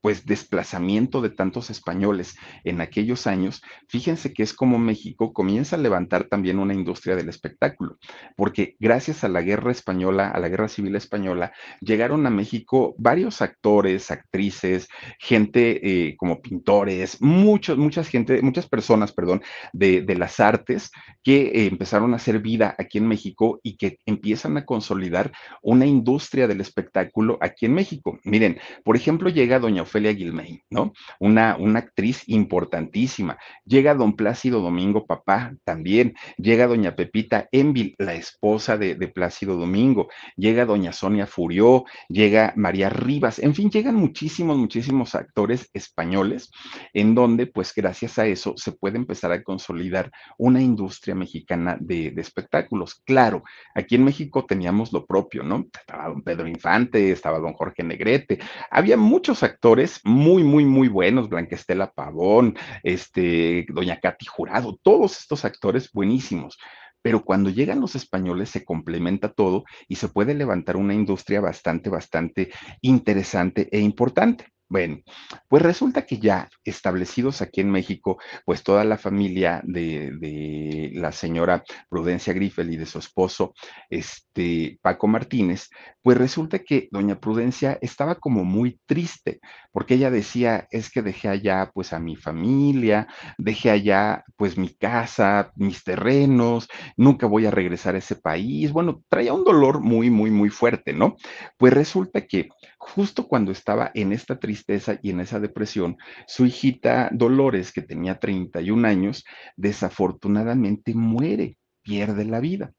pues desplazamiento de tantos españoles en aquellos años, fíjense que es como México comienza a levantar también una industria del espectáculo, porque gracias a la guerra española, a la guerra civil española, llegaron a México varios actores, actrices, gente eh, como pintores, muchos, muchas gente, muchas personas, perdón, de, las artes que empezaron a hacer vida aquí en México y que empiezan a consolidar una industria del espectáculo aquí en México. Miren, por ejemplo, llega Doña Felia Guilmey, ¿no? Una, una actriz importantísima. Llega don Plácido Domingo, papá, también. Llega doña Pepita Envil, la esposa de, Plácido Domingo. Llega doña Sonia Furió, llega María Rivas. En fin, llegan muchísimos, muchísimos actores españoles, en donde, pues gracias a eso, se puede empezar a consolidar una industria mexicana de, de espectáculos. Claro, aquí en México teníamos lo propio, ¿no? Estaba don Pedro Infante, estaba don Jorge Negrete. Había muchos actores muy, muy, muy buenos, Blanquestela Pavón, este, Doña Katy Jurado, todos estos actores buenísimos. Pero cuando llegan los españoles se complementa todo y se puede levantar una industria bastante, bastante interesante e importante. Bueno, pues resulta que ya establecidos aquí en México, pues toda la familia de, la señora Prudencia Griffel y de su esposo, este Paco Martínez, pues resulta que doña Prudencia estaba como muy triste, porque ella decía, es que dejé allá pues a mi familia, dejé allá pues mi casa, mis terrenos, nunca voy a regresar a ese país. Bueno, traía un dolor muy, muy, muy fuerte, ¿no? Pues resulta que justo cuando estaba en esta tristeza y en esa depresión, su hijita Dolores, que tenía 31 años, desafortunadamente muere, pierde la vida.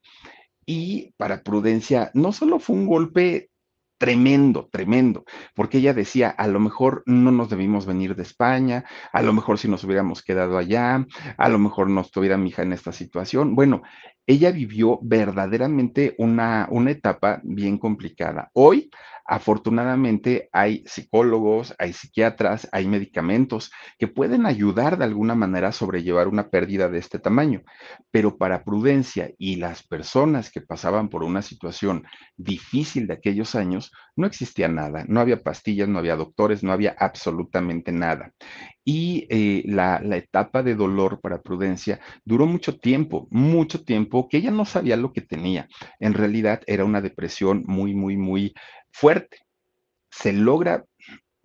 Y para Prudencia, no solo fue un golpe tremendo, tremendo, porque ella decía, a lo mejor no nos debimos venir de España, a lo mejor si nos hubiéramos quedado allá, a lo mejor no estuviera mi hija en esta situación. Bueno, ella vivió verdaderamente una, una etapa bien complicada. Hoy, afortunadamente, hay psicólogos, hay psiquiatras, hay medicamentos que pueden ayudar de alguna manera a sobrellevar una pérdida de este tamaño. Pero para prudencia y las personas que pasaban por una situación difícil de aquellos años, no existía nada. No había pastillas, no había doctores, no había absolutamente nada y eh, la, etapa de dolor para Prudencia duró mucho tiempo, mucho tiempo, que ella no sabía lo que tenía. En realidad era una depresión muy, muy, muy fuerte. Se logra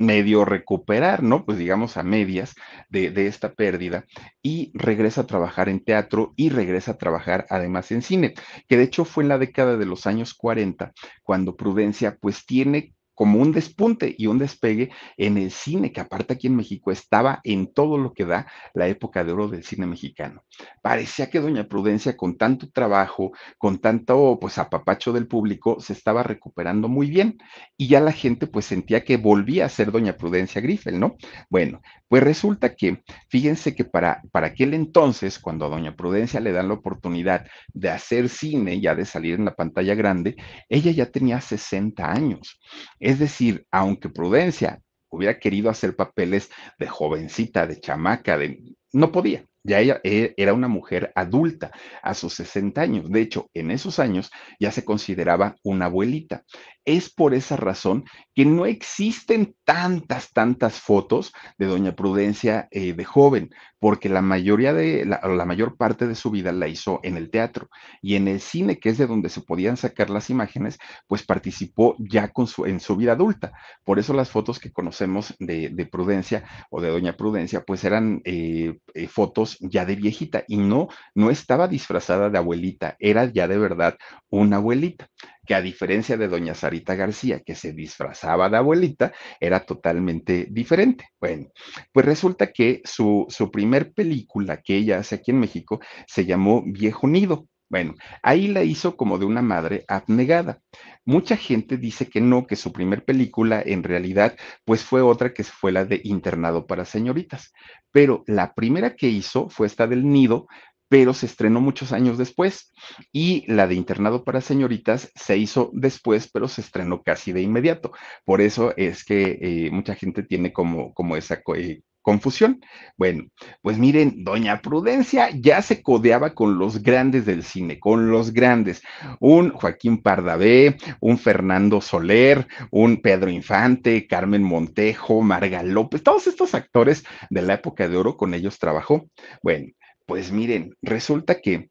medio recuperar, ¿no? Pues digamos a medias de, de esta pérdida y regresa a trabajar en teatro y regresa a trabajar además en cine, que de hecho fue en la década de los años 40 cuando Prudencia pues tiene como un despunte y un despegue en el cine, que aparte aquí en México estaba en todo lo que da la época de oro del cine mexicano. Parecía que Doña Prudencia, con tanto trabajo, con tanto pues apapacho del público, se estaba recuperando muy bien y ya la gente pues sentía que volvía a ser Doña Prudencia Griffel, ¿no? Bueno, pues resulta que, fíjense que para, para aquel entonces, cuando a Doña Prudencia le dan la oportunidad de hacer cine, ya de salir en la pantalla grande, ella ya tenía 60 años. Es decir, aunque Prudencia hubiera querido hacer papeles de jovencita, de chamaca, de, no podía, ya ella eh, era una mujer adulta a sus 60 años. De hecho, en esos años ya se consideraba una abuelita. Es por esa razón que no existen tantas, tantas fotos de doña Prudencia eh, de joven porque la mayoría de, la, mayor parte de su vida la hizo en el teatro y en el cine, que es de donde se podían sacar las imágenes, pues participó ya con su, en su vida adulta. Por eso las fotos que conocemos de, Prudencia o de Doña Prudencia, pues eran eh, eh, fotos ya de viejita y no, no estaba disfrazada de abuelita, era ya de verdad una abuelita que a diferencia de doña Sarita García, que se disfrazaba de abuelita, era totalmente diferente. Bueno, pues resulta que su, primer película que ella hace aquí en México se llamó Viejo Nido. Bueno, ahí la hizo como de una madre abnegada. Mucha gente dice que no, que su primer película en realidad pues fue otra que fue la de Internado para señoritas, pero la primera que hizo fue esta del nido pero se estrenó muchos años después y la de Internado para Señoritas se hizo después, pero se estrenó casi de inmediato. Por eso es que eh, mucha gente tiene como, como esa eh, confusión. Bueno, pues miren, doña Prudencia ya se codeaba con los grandes del cine, con los grandes, un Joaquín Pardavé, un Fernando Soler, un Pedro Infante, Carmen Montejo, Marga López, todos estos actores de la época de oro con ellos trabajó. Bueno, pues miren, resulta que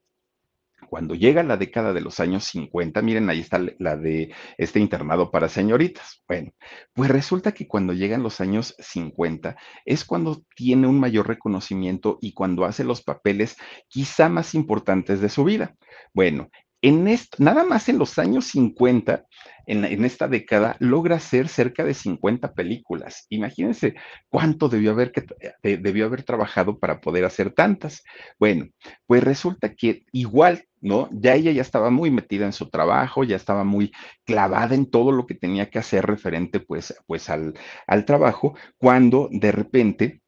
cuando llega la década de los años 50, miren, ahí está la de este internado para señoritas. Bueno, pues resulta que cuando llegan los años 50 es cuando tiene un mayor reconocimiento y cuando hace los papeles quizá más importantes de su vida. Bueno, en esto, nada más en los años 50, en, esta década, logra hacer cerca de 50 películas. Imagínense cuánto debió haber, que, eh, debió haber trabajado para poder hacer tantas. Bueno, pues resulta que igual, ¿no? Ya ella ya estaba muy metida en su trabajo, ya estaba muy clavada en todo lo que tenía que hacer referente pues, pues al, al trabajo, cuando de repente,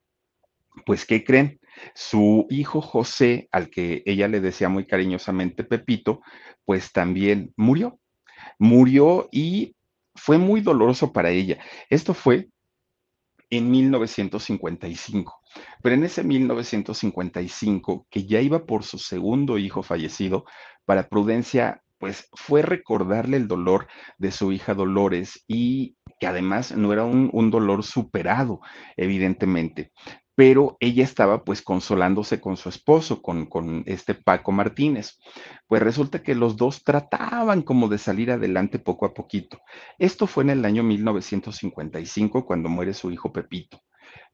pues, ¿qué creen? Su hijo José, al que ella le decía muy cariñosamente Pepito, pues también murió. Murió y fue muy doloroso para ella. Esto fue en 1955. Pero en ese 1955, que ya iba por su segundo hijo fallecido, para Prudencia, pues fue recordarle el dolor de su hija Dolores y que además no era un, un dolor superado, evidentemente pero ella estaba pues consolándose con su esposo, con, con, este Paco Martínez. Pues resulta que los dos trataban como de salir adelante poco a poquito. Esto fue en el año 1955 cuando muere su hijo Pepito.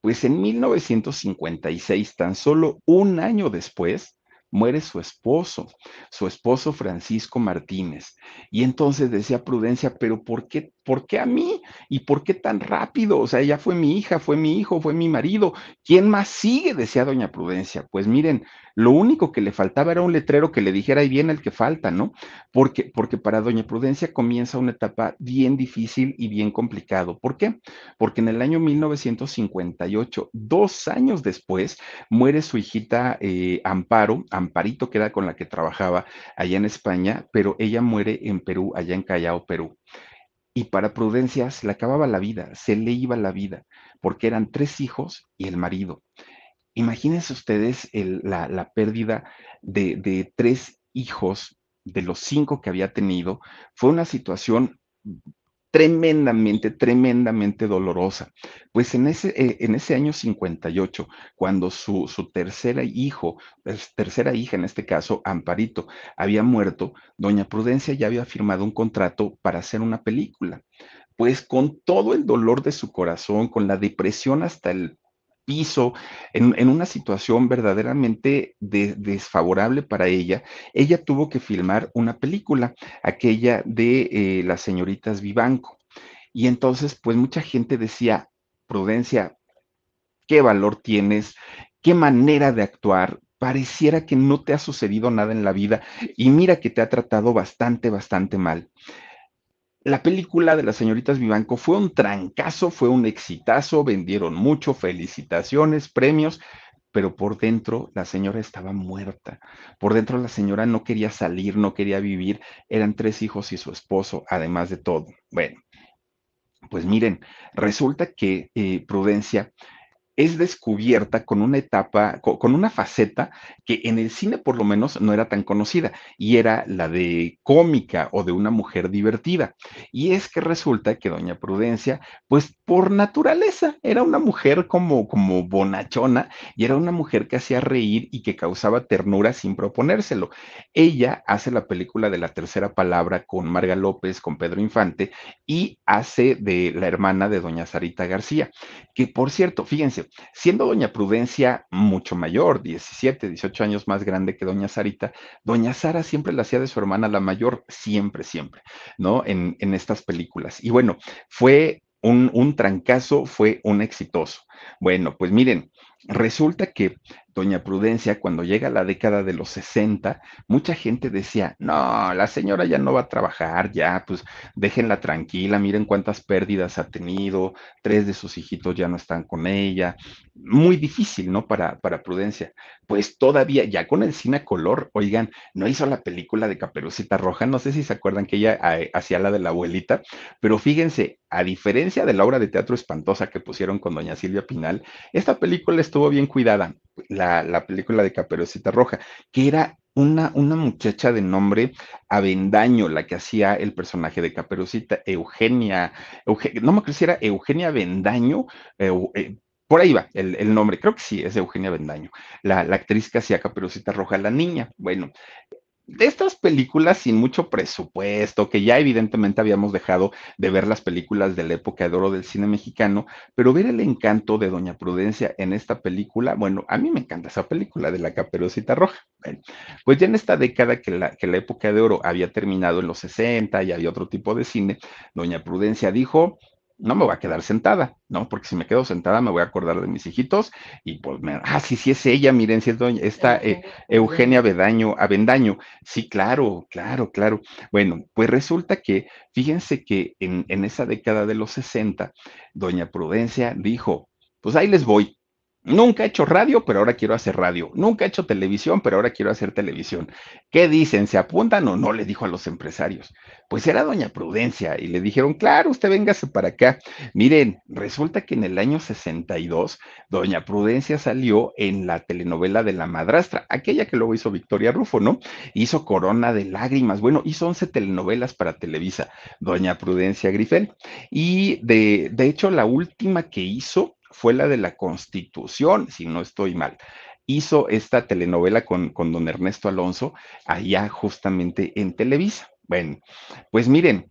Pues en 1956, tan solo un año después, muere su esposo, su esposo Francisco Martínez. Y entonces decía Prudencia, pero ¿por qué, por qué a mí? ¿Y por qué tan rápido? O sea, ella fue mi hija, fue mi hijo, fue mi marido. ¿Quién más sigue? Decía doña Prudencia. Pues miren, lo único que le faltaba era un letrero que le dijera ahí viene el que falta, ¿no? Porque, porque para Doña Prudencia comienza una etapa bien difícil y bien complicado. ¿Por qué? Porque en el año 1958, dos años después, muere su hijita eh, Amparo, Amparito, que era con la que trabajaba allá en España, pero ella muere en Perú, allá en Callao, Perú. Y para Prudencia se le acababa la vida, se le iba la vida, porque eran tres hijos y el marido. Imagínense ustedes la, pérdida de, tres hijos de los cinco que había tenido. Fue una situación tremendamente, tremendamente dolorosa. Pues en ese, eh, en ese año 58, cuando su, tercera hijo, pues, tercera hija en este caso, Amparito, había muerto, doña Prudencia ya había firmado un contrato para hacer una película. Pues con todo el dolor de su corazón, con la depresión hasta el piso, en, una situación verdaderamente desfavorable para ella, ella tuvo que filmar una película, aquella de eh, las señoritas Vivanco. Y entonces, pues mucha gente decía, Prudencia, qué valor tienes, qué manera de actuar, pareciera que no te ha sucedido nada en la vida y mira que te ha tratado bastante, bastante mal la película de las señoritas Vivanco fue un trancazo, fue un exitazo, vendieron mucho, felicitaciones, premios, pero por dentro la señora estaba muerta. Por dentro la señora no quería salir, no quería vivir. Eran tres hijos y su esposo, además de todo. Bueno, pues miren, resulta que eh, Prudencia es descubierta con una etapa, con, una faceta que en el cine por lo menos no era tan conocida y era la de cómica o de una mujer divertida. Y es que resulta que doña Prudencia, pues por naturaleza, era una mujer como, como bonachona y era una mujer que hacía reír y que causaba ternura sin proponérselo. Ella hace la película de la tercera palabra con Marga López, con Pedro Infante y hace de la hermana de doña Sarita García, que por cierto, fíjense, siendo doña Prudencia mucho mayor, 17, 18 años más grande que doña Sarita, doña Sara siempre la hacía de su hermana la mayor, siempre, siempre, ¿no? En, en estas películas. Y bueno, fue un, un trancazo, fue un exitoso. Bueno, pues miren, resulta que doña Prudencia, cuando llega la década de los 60, mucha gente decía, no, la señora ya no va a trabajar, ya, pues déjenla tranquila, miren cuántas pérdidas ha tenido, tres de sus hijitos ya no están con ella. Muy difícil, ¿no? Para, para Prudencia. Pues todavía, ya con el cine color, oigan, no hizo la película de Caperucita Roja, no sé si se acuerdan que ella hacía la de la abuelita, pero fíjense, a diferencia de la obra de teatro espantosa que pusieron con doña Silvia Pinal, esta película estuvo bien cuidada. La la, película de Caperucita Roja, que era una, una, muchacha de nombre Avendaño, la que hacía el personaje de Caperucita, Eugenia, no me creciera Eugenia Avendaño, eh, por ahí va el, nombre, creo que sí, es Eugenia Avendaño, la, la actriz que hacía Caperucita Roja, la niña. Bueno, de estas películas sin mucho presupuesto, que ya evidentemente habíamos dejado de ver las películas de la época de oro del cine mexicano, pero ver el encanto de Doña Prudencia en esta película, bueno, a mí me encanta esa película de la caperucita roja. pues ya en esta década que la, que la época de oro había terminado en los 60 y había otro tipo de cine, Doña Prudencia dijo, no me voy a quedar sentada, ¿no? Porque si me quedo sentada me voy a acordar de mis hijitos y pues, me, ah, sí, sí es ella, miren, si sí es doña, esta eh, Eugenia Avedaño, Avendaño, sí, claro, claro, claro. Bueno, pues resulta que, fíjense que en, en esa década de los 60, doña Prudencia dijo, pues ahí les voy, Nunca he hecho radio, pero ahora quiero hacer radio. Nunca he hecho televisión, pero ahora quiero hacer televisión. ¿Qué dicen? ¿Se apuntan o no? Le dijo a los empresarios. Pues era doña Prudencia y le dijeron, claro, usted véngase para acá. Miren, resulta que en el año 62, doña Prudencia salió en la telenovela de la madrastra, aquella que luego hizo Victoria Rufo, ¿no? Hizo Corona de Lágrimas. Bueno, hizo 11 telenovelas para Televisa, doña Prudencia Grifel. Y de, de hecho, la última que hizo fue la de la Constitución, si no estoy mal. Hizo esta telenovela con, don Ernesto Alonso allá justamente en Televisa. Bueno, pues miren,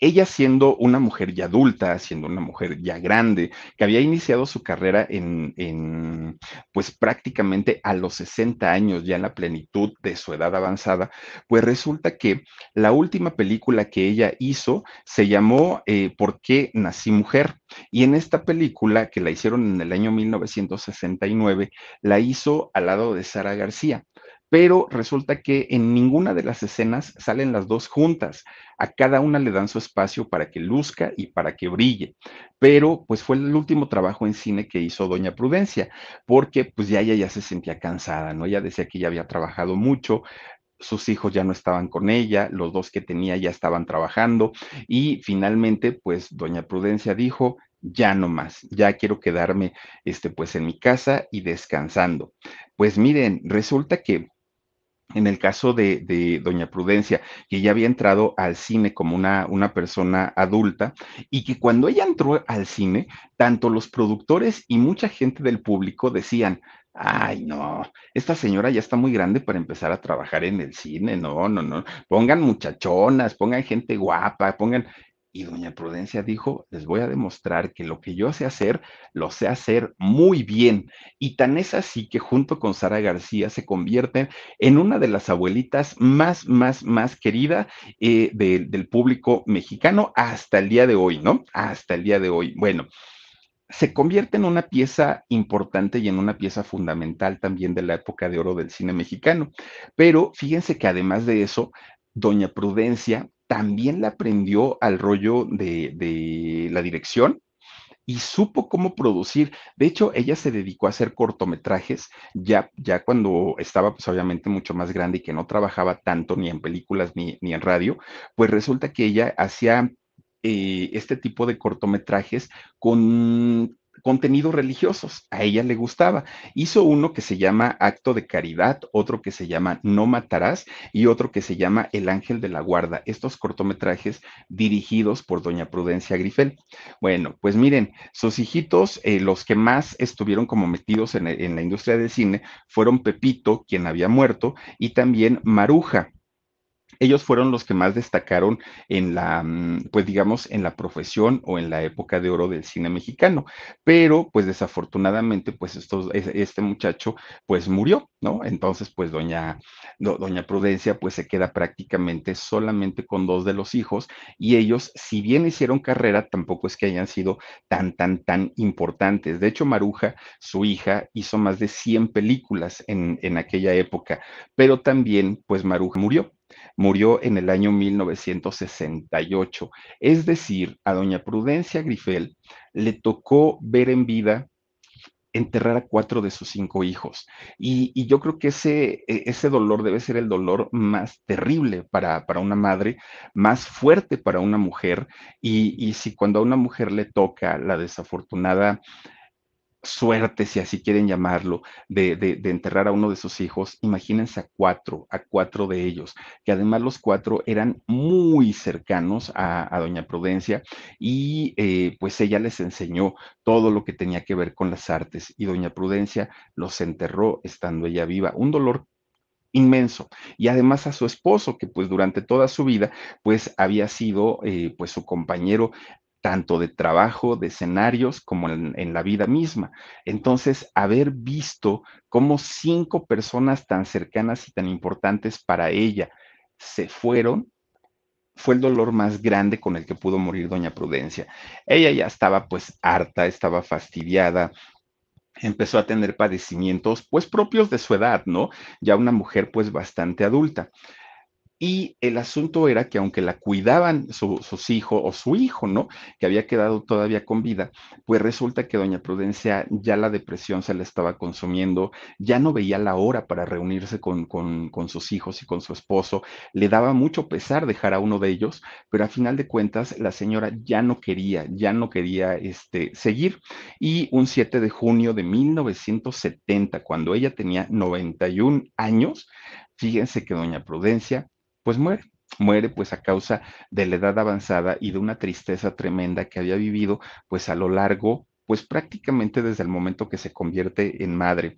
ella siendo una mujer ya adulta, siendo una mujer ya grande, que había iniciado su carrera en, pues prácticamente a los 60 años, ya en la plenitud de su edad avanzada, pues resulta que la última película que ella hizo se llamó eh, ¿Por qué nací mujer? Y en esta película, que la hicieron en el año 1969, la hizo al lado de Sara García pero resulta que en ninguna de las escenas salen las dos juntas. A cada una le dan su espacio para que luzca y para que brille. Pero pues fue el último trabajo en cine que hizo Doña Prudencia, porque pues ya ella ya se sentía cansada, ¿no? Ella decía que ya había trabajado mucho, sus hijos ya no estaban con ella, los dos que tenía ya estaban trabajando y finalmente pues doña Prudencia dijo, ya no más, ya quiero quedarme este pues en mi casa y descansando. Pues miren, resulta que en el caso de, Doña Prudencia, que ya había entrado al cine como una, una, persona adulta y que cuando ella entró al cine, tanto los productores y mucha gente del público decían, ay no, esta señora ya está muy grande para empezar a trabajar en el cine, no, no, no, pongan muchachonas, pongan gente guapa, pongan, y doña Prudencia dijo, les voy a demostrar que lo que yo sé hacer, lo sé hacer muy bien. Y tan es así que junto con Sara García se convierte en una de las abuelitas más, más, más querida eh, del público mexicano hasta el día de hoy, ¿no? Hasta el día de hoy. Bueno, se convierte en una pieza importante y en una pieza fundamental también de la época de oro del cine mexicano. Pero fíjense que además de eso, Doña Prudencia también la aprendió al rollo de, la dirección y supo cómo producir. De hecho, ella se dedicó a hacer cortometrajes ya, ya cuando estaba, pues obviamente, mucho más grande y que no trabajaba tanto ni en películas ni, en radio, pues resulta que ella hacía eh, este tipo de cortometrajes con contenidos religiosos. A ella le gustaba. Hizo uno que se llama Acto de Caridad, otro que se llama No Matarás y otro que se llama El Ángel de la Guarda. Estos cortometrajes dirigidos por doña Prudencia Grifel. Bueno, pues miren, sus hijitos, eh, los que más estuvieron como metidos en, en la industria del cine, fueron Pepito, quien había muerto, y también Maruja ellos fueron los que más destacaron en la, mm, pues digamos, en la profesión o en la época de oro del cine mexicano. Pero, pues desafortunadamente, pues estos, este muchacho, pues murió, ¿no? Entonces, pues doña, doña Prudencia, pues se queda prácticamente solamente con dos de los hijos y ellos, si bien hicieron carrera, tampoco es que hayan sido tan, tan, tan importantes. De hecho, Maruja, su hija, hizo más de 100 películas en, en aquella época, pero también, pues Maruja murió. Murió en el año 1968. Es decir, a doña Prudencia Grifel le tocó ver en vida enterrar a cuatro de sus cinco hijos. Y, yo creo que ese, e, ese dolor debe ser el dolor más terrible para, una madre, más fuerte para una mujer. Y, y si cuando a una mujer le toca la desafortunada suerte, si así quieren llamarlo, de, enterrar a uno de sus hijos, imagínense a cuatro, a cuatro de ellos, que además los cuatro eran muy cercanos a, Doña Prudencia y eh, pues ella les enseñó todo lo que tenía que ver con las artes y Doña Prudencia los enterró estando ella viva. Un dolor inmenso y además a su esposo que pues durante toda su vida pues había sido eh, pues su compañero tanto de trabajo, de escenarios, como en, la vida misma. Entonces, haber visto cómo cinco personas tan cercanas y tan importantes para ella se fueron, fue el dolor más grande con el que pudo morir doña Prudencia. Ella ya estaba pues harta, estaba fastidiada, empezó a tener padecimientos pues propios de su edad, ¿no? Ya una mujer pues bastante adulta. Y el asunto era que aunque la cuidaban sus hijos o su hijo, ¿no? Que había quedado todavía con vida, pues resulta que doña Prudencia ya la depresión se la estaba consumiendo, ya no veía la hora para reunirse con, sus hijos y con su esposo, le daba mucho pesar dejar a uno de ellos, pero a final de cuentas la señora ya no quería, ya no quería este, seguir. Y un 7 de junio de 1970, cuando ella tenía 91 años, fíjense que doña Prudencia pues muere. Muere pues a causa de la edad avanzada y de una tristeza tremenda que había vivido pues a lo largo pues prácticamente desde el momento que se convierte en madre.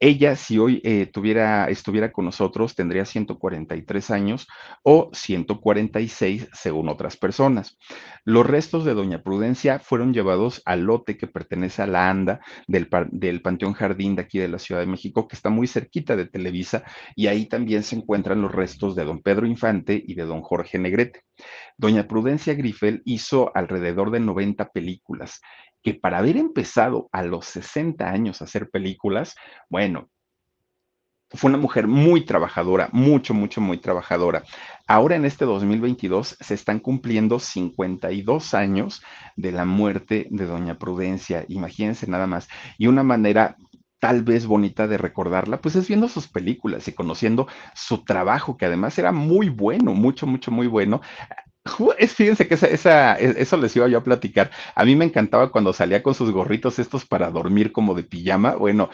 Ella, si hoy eh, tuviera, estuviera con nosotros, tendría 143 años o 146 según otras personas. Los restos de Doña Prudencia fueron llevados al lote que pertenece a la ANDA del, del Panteón Jardín de aquí de la Ciudad de México, que está muy cerquita de Televisa, y ahí también se encuentran los restos de don Pedro Infante y de don Jorge Negrete. Doña Prudencia Grifel hizo alrededor de 90 películas que para haber empezado a los 60 años a hacer películas, bueno, fue una mujer muy trabajadora, mucho, mucho, muy trabajadora. Ahora en este 2022 se están cumpliendo 52 años de la muerte de Doña Prudencia, imagínense nada más. Y una manera tal vez bonita de recordarla, pues es viendo sus películas y conociendo su trabajo, que además era muy bueno, mucho, mucho, muy bueno fíjense que esa, e, eso les iba yo a platicar. A mí me encantaba cuando salía con sus gorritos estos para dormir como de pijama. Bueno,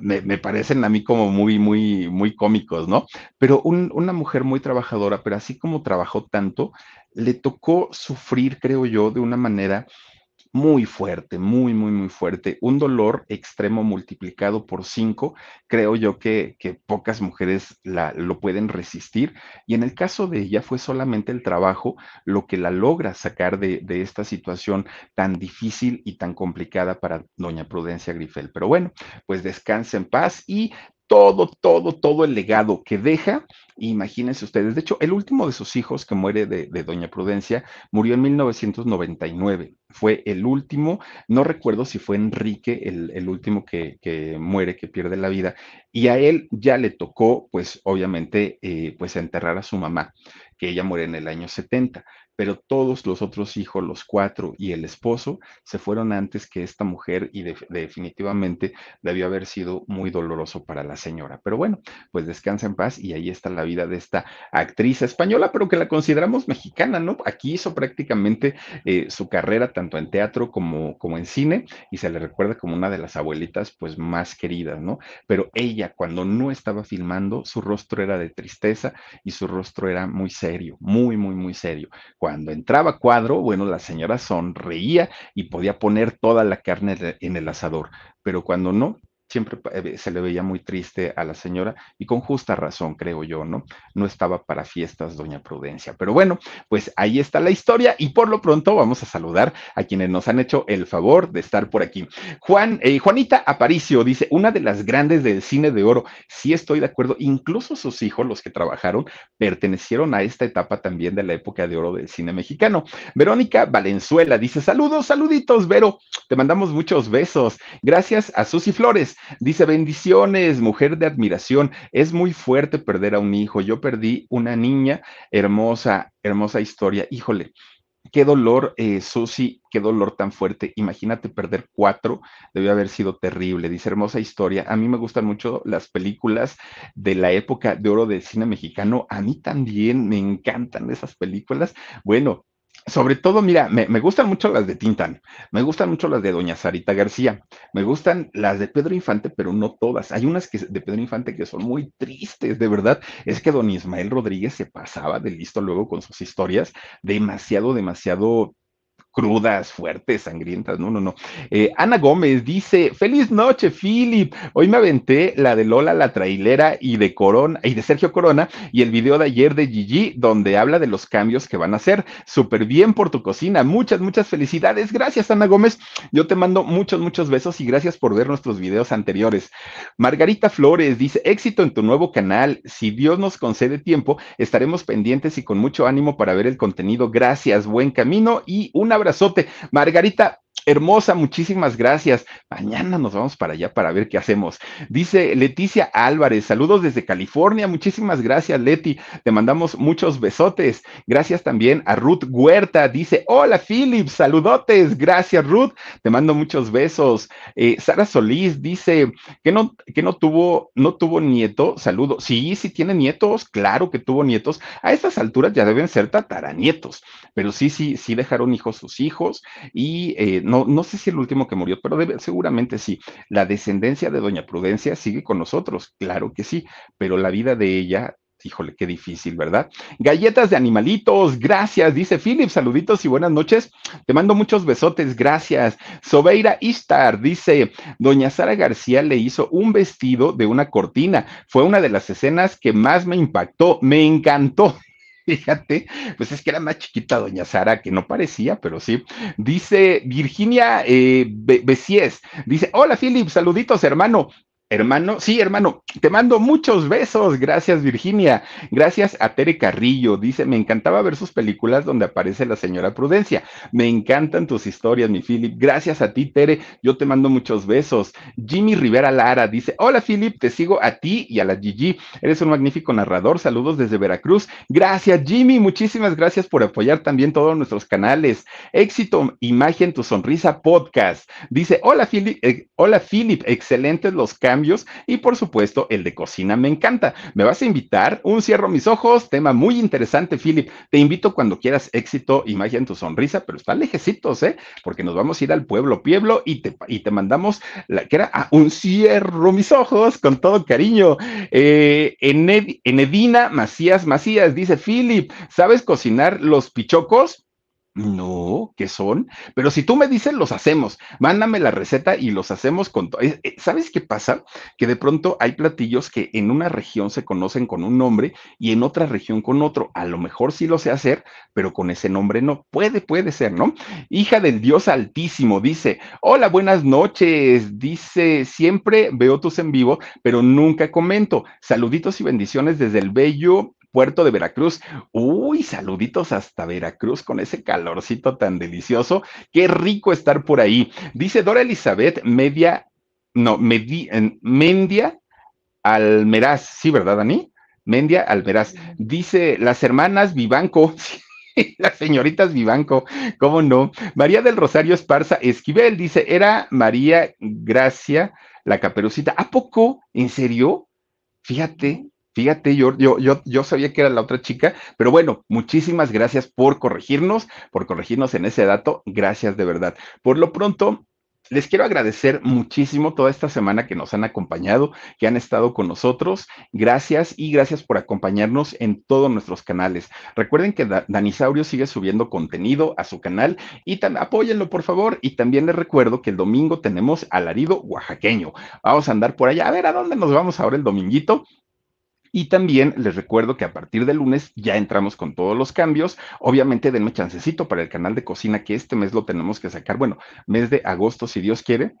me, parecen a mí como muy, muy, muy cómicos, ¿no? Pero una mujer muy trabajadora, pero así como trabajó tanto, le tocó sufrir, creo yo, de una manera muy fuerte, muy, muy, muy fuerte. Un dolor extremo multiplicado por cinco, creo yo que, pocas mujeres la, lo pueden resistir. Y en el caso de ella fue solamente el trabajo lo que la logra sacar de, de esta situación tan difícil y tan complicada para doña Prudencia Grifel. Pero bueno, pues descansa en paz y todo, todo, todo el legado que deja Imagínense ustedes, de hecho, el último de sus hijos que muere de, Doña Prudencia murió en 1999. Fue el último, no recuerdo si fue Enrique el, último que, muere, que pierde la vida, y a él ya le tocó, pues obviamente, eh, pues enterrar a su mamá, que ella muere en el año 70 pero todos los otros hijos, los cuatro y el esposo, se fueron antes que esta mujer y definitivamente debió haber sido muy doloroso para la señora. Pero bueno, pues descansa en paz y ahí está la vida de esta actriz española, pero que la consideramos mexicana, ¿no? Aquí hizo prácticamente eh, su carrera tanto en teatro como, como en cine y se le recuerda como una de las abuelitas pues más queridas, ¿no? Pero ella cuando no estaba filmando, su rostro era de tristeza y su rostro era muy serio, muy, muy, muy serio. Cuando cuando entraba cuadro, bueno, la señora sonreía y podía poner toda la carne en el asador, pero cuando no, siempre eh, se le veía muy triste a la señora y con justa razón, creo yo, ¿no? No estaba para fiestas, doña Prudencia. Pero bueno, pues ahí está la historia y por lo pronto vamos a saludar a quienes nos han hecho el favor de estar por aquí. Juan, eh, Juanita Aparicio dice, una de las grandes del cine de oro, sí estoy de acuerdo, incluso sus hijos, los que trabajaron, pertenecieron a esta etapa también de la época de oro del cine mexicano. Verónica Valenzuela dice, saludos, saluditos, Vero, te mandamos muchos besos. Gracias a Susy Flores. Dice, bendiciones, mujer de admiración. Es muy fuerte perder a un hijo. Yo perdí una niña, hermosa, hermosa historia. Híjole, qué dolor, eh, Susi, qué dolor tan fuerte. Imagínate perder cuatro, debió haber sido terrible. Dice hermosa historia. A mí me gustan mucho las películas de la época de oro del cine mexicano. A mí también me encantan esas películas. Bueno, sobre todo, mira, me, gustan mucho las de Tintan, me gustan mucho las de Doña Sarita García, me gustan las de Pedro Infante, pero no todas. Hay unas que, de Pedro Infante que son muy tristes, de verdad. Es que don Ismael Rodríguez se pasaba de listo luego con sus historias, demasiado, demasiado crudas, fuertes, sangrientas. No, no, no. Eh, Ana Gómez dice: Feliz noche, Philip. Hoy me aventé la de Lola, la trailera y de Corona y de Sergio Corona y el video de ayer de Gigi, donde habla de los cambios que van a hacer. Súper bien por tu cocina. Muchas, muchas felicidades. Gracias, Ana Gómez. Yo te mando muchos, muchos besos y gracias por ver nuestros videos anteriores. Margarita Flores dice: Éxito en tu nuevo canal. Si Dios nos concede tiempo, estaremos pendientes y con mucho ánimo para ver el contenido. Gracias, buen camino y un abrazo Azote, Margarita, Hermosa, muchísimas gracias. Mañana nos vamos para allá para ver qué hacemos. Dice Leticia Álvarez, saludos desde California. Muchísimas gracias, Leti. Te mandamos muchos besotes. Gracias también a Ruth Huerta. Dice, hola, Philip, saludotes. Gracias, Ruth. Te mando muchos besos. Eh, Sara Solís dice que no, que no tuvo, no tuvo nieto. Saludos. Sí, sí tiene nietos. Claro que tuvo nietos. A estas alturas ya deben ser tataranietos, pero sí, sí, sí dejaron hijos sus hijos y eh, no no, sé si el último que murió, pero seguramente sí. La descendencia de Doña Prudencia sigue con nosotros, claro que sí, pero la vida de ella Híjole, qué difícil, ¿verdad? Galletas de animalitos, gracias, dice Philip, saluditos y buenas noches. Te mando muchos besotes, gracias. Sobeira Istar dice, doña Sara García le hizo un vestido de una cortina. Fue una de las escenas que más me impactó, me encantó fíjate, pues es que era más chiquita doña Sara, que no parecía, pero sí. Dice Virginia eh, dice, hola Philip, saluditos hermano, Hermano, sí, hermano, te mando muchos besos. Gracias, Virginia. Gracias a Tere Carrillo. Dice, me encantaba ver sus películas donde aparece la señora Prudencia. Me encantan tus historias, mi Philip. Gracias a ti, Tere. Yo te mando muchos besos. Jimmy Rivera Lara dice, hola, Philip, te sigo a ti y a la Gigi. Eres un magnífico narrador. Saludos desde Veracruz. Gracias, Jimmy. Muchísimas gracias por apoyar también todos nuestros canales. Éxito, imagen, tu sonrisa, podcast. Dice, hola, Philip. Eh, hola, Philip. Excelentes los cambios y por supuesto el de cocina me encanta. ¿Me vas a invitar? Un cierro mis ojos, tema muy interesante, Philip. Te invito cuando quieras éxito y magia tu sonrisa, pero están lejecitos, ¿eh? Porque nos vamos a ir al pueblo Pueblo y te, y te mandamos la que era ah, un cierro mis ojos con todo cariño. Eh, en Edina Macías Macías dice, Philip, ¿sabes cocinar los pichocos? No, ¿qué son? Pero si tú me dices, los hacemos. Mándame la receta y los hacemos con todo. Eh, eh, ¿Sabes qué pasa? Que de pronto hay platillos que en una región se conocen con un nombre y en otra región con otro. A lo mejor sí lo sé hacer, pero con ese nombre no. Puede, puede ser, ¿no? Hija del Dios Altísimo dice, hola, buenas noches. Dice, siempre veo tus en vivo, pero nunca comento. Saluditos y bendiciones desde el bello puerto de Veracruz. Uy, saluditos hasta Veracruz con ese calorcito tan delicioso. Qué rico estar por ahí. Dice Dora Elizabeth, media, no, Mendia Almeraz. Sí, ¿verdad, Dani? Mendia Almeraz. Dice las hermanas Vivanco. las señoritas Vivanco, ¿cómo no? María del Rosario Esparza Esquivel dice, era María Gracia la caperucita. ¿A poco? ¿En serio? Fíjate, Fíjate, yo, yo, yo, yo, sabía que era la otra chica, pero bueno, muchísimas gracias por corregirnos, por corregirnos en ese dato. Gracias de verdad. Por lo pronto, les quiero agradecer muchísimo toda esta semana que nos han acompañado, que han estado con nosotros. Gracias y gracias por acompañarnos en todos nuestros canales. Recuerden que Danisaurio sigue subiendo contenido a su canal y apóyenlo, por favor. Y también les recuerdo que el domingo tenemos alarido oaxaqueño. Vamos a andar por allá. A ver a dónde nos vamos ahora el dominguito y también les recuerdo que a partir de lunes ya entramos con todos los cambios. Obviamente denme chancecito para el canal de cocina que este mes lo tenemos que sacar. Bueno, mes de agosto si Dios quiere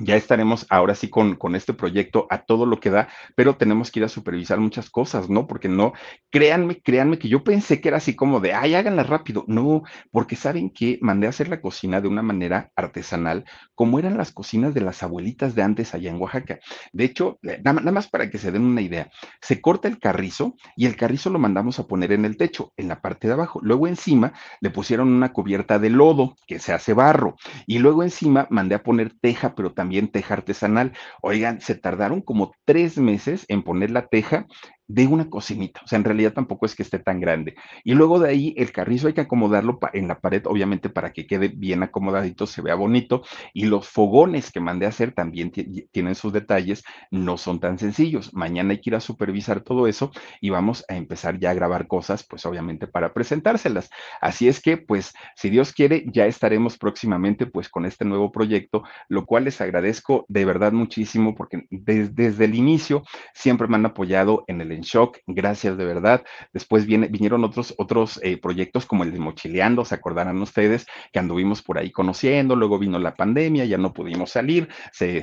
ya estaremos ahora sí con, con, este proyecto a todo lo que da, pero tenemos que ir a supervisar muchas cosas, ¿no? Porque no, créanme, créanme que yo pensé que era así como de, ay, háganla rápido. No, porque saben que mandé a hacer la cocina de una manera artesanal, como eran las cocinas de las abuelitas de antes allá en Oaxaca. De hecho, eh, nada, nada más para que se den una idea, se corta el carrizo y el carrizo lo mandamos a poner en el techo, en la parte de abajo. Luego encima le pusieron una cubierta de lodo que se hace barro y luego encima mandé a poner teja, pero también también teja artesanal. Oigan, se tardaron como tres meses en poner la teja de una cocinita, o sea, en realidad tampoco es que esté tan grande. Y luego de ahí el carrizo hay que acomodarlo en la pared, obviamente para que quede bien acomodadito, se vea bonito. Y los fogones que mandé a hacer también tienen sus detalles, no son tan sencillos. Mañana hay que ir a supervisar todo eso y vamos a empezar ya a grabar cosas, pues obviamente para presentárselas. Así es que, pues, si Dios quiere, ya estaremos próximamente, pues, con este nuevo proyecto, lo cual les agradezco de verdad muchísimo porque desde, desde el inicio siempre me han apoyado en el en Shock, gracias de verdad. Después viene, vinieron otros, otros eh, proyectos como el de Mochileando, se acordarán ustedes que anduvimos por ahí conociendo, luego vino la pandemia, ya no pudimos salir, se,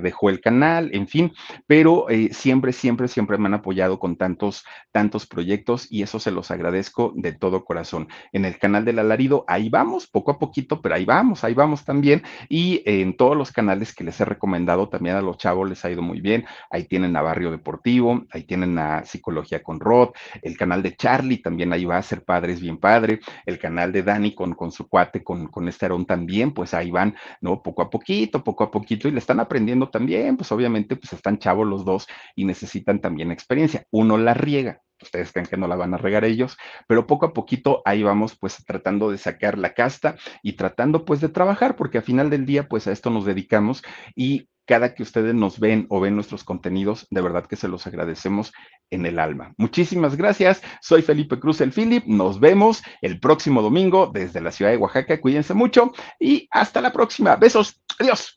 dejó el canal, en fin, pero eh, siempre, siempre, siempre me han apoyado con tantos, tantos proyectos y eso se los agradezco de todo corazón. En el canal del alarido, ahí vamos, poco a poquito, pero ahí vamos, ahí vamos también. Y en todos los canales que les he recomendado, también a los chavos les ha ido muy bien. Ahí tienen a Barrio Deportivo, ahí tienen a Psicología con Rod, el canal de Charlie también ahí va a ser padres bien padre, el canal de Dani con, con su cuate, con, con Esterón también, pues ahí van, ¿no? Poco a poquito, poco a poquito, y le están aprendiendo también, pues obviamente, pues están chavos los dos y necesitan también experiencia. Uno la riega, ustedes creen que no la van a regar ellos, pero poco a poquito ahí vamos pues tratando de sacar la casta y tratando pues de trabajar, porque a final del día pues a esto nos dedicamos y cada que ustedes nos ven o ven nuestros contenidos, de verdad que se los agradecemos en el alma. Muchísimas gracias. Soy Felipe Cruz el Philip. Nos vemos el próximo domingo desde la ciudad de Oaxaca. Cuídense mucho y hasta la próxima. Besos. Adiós.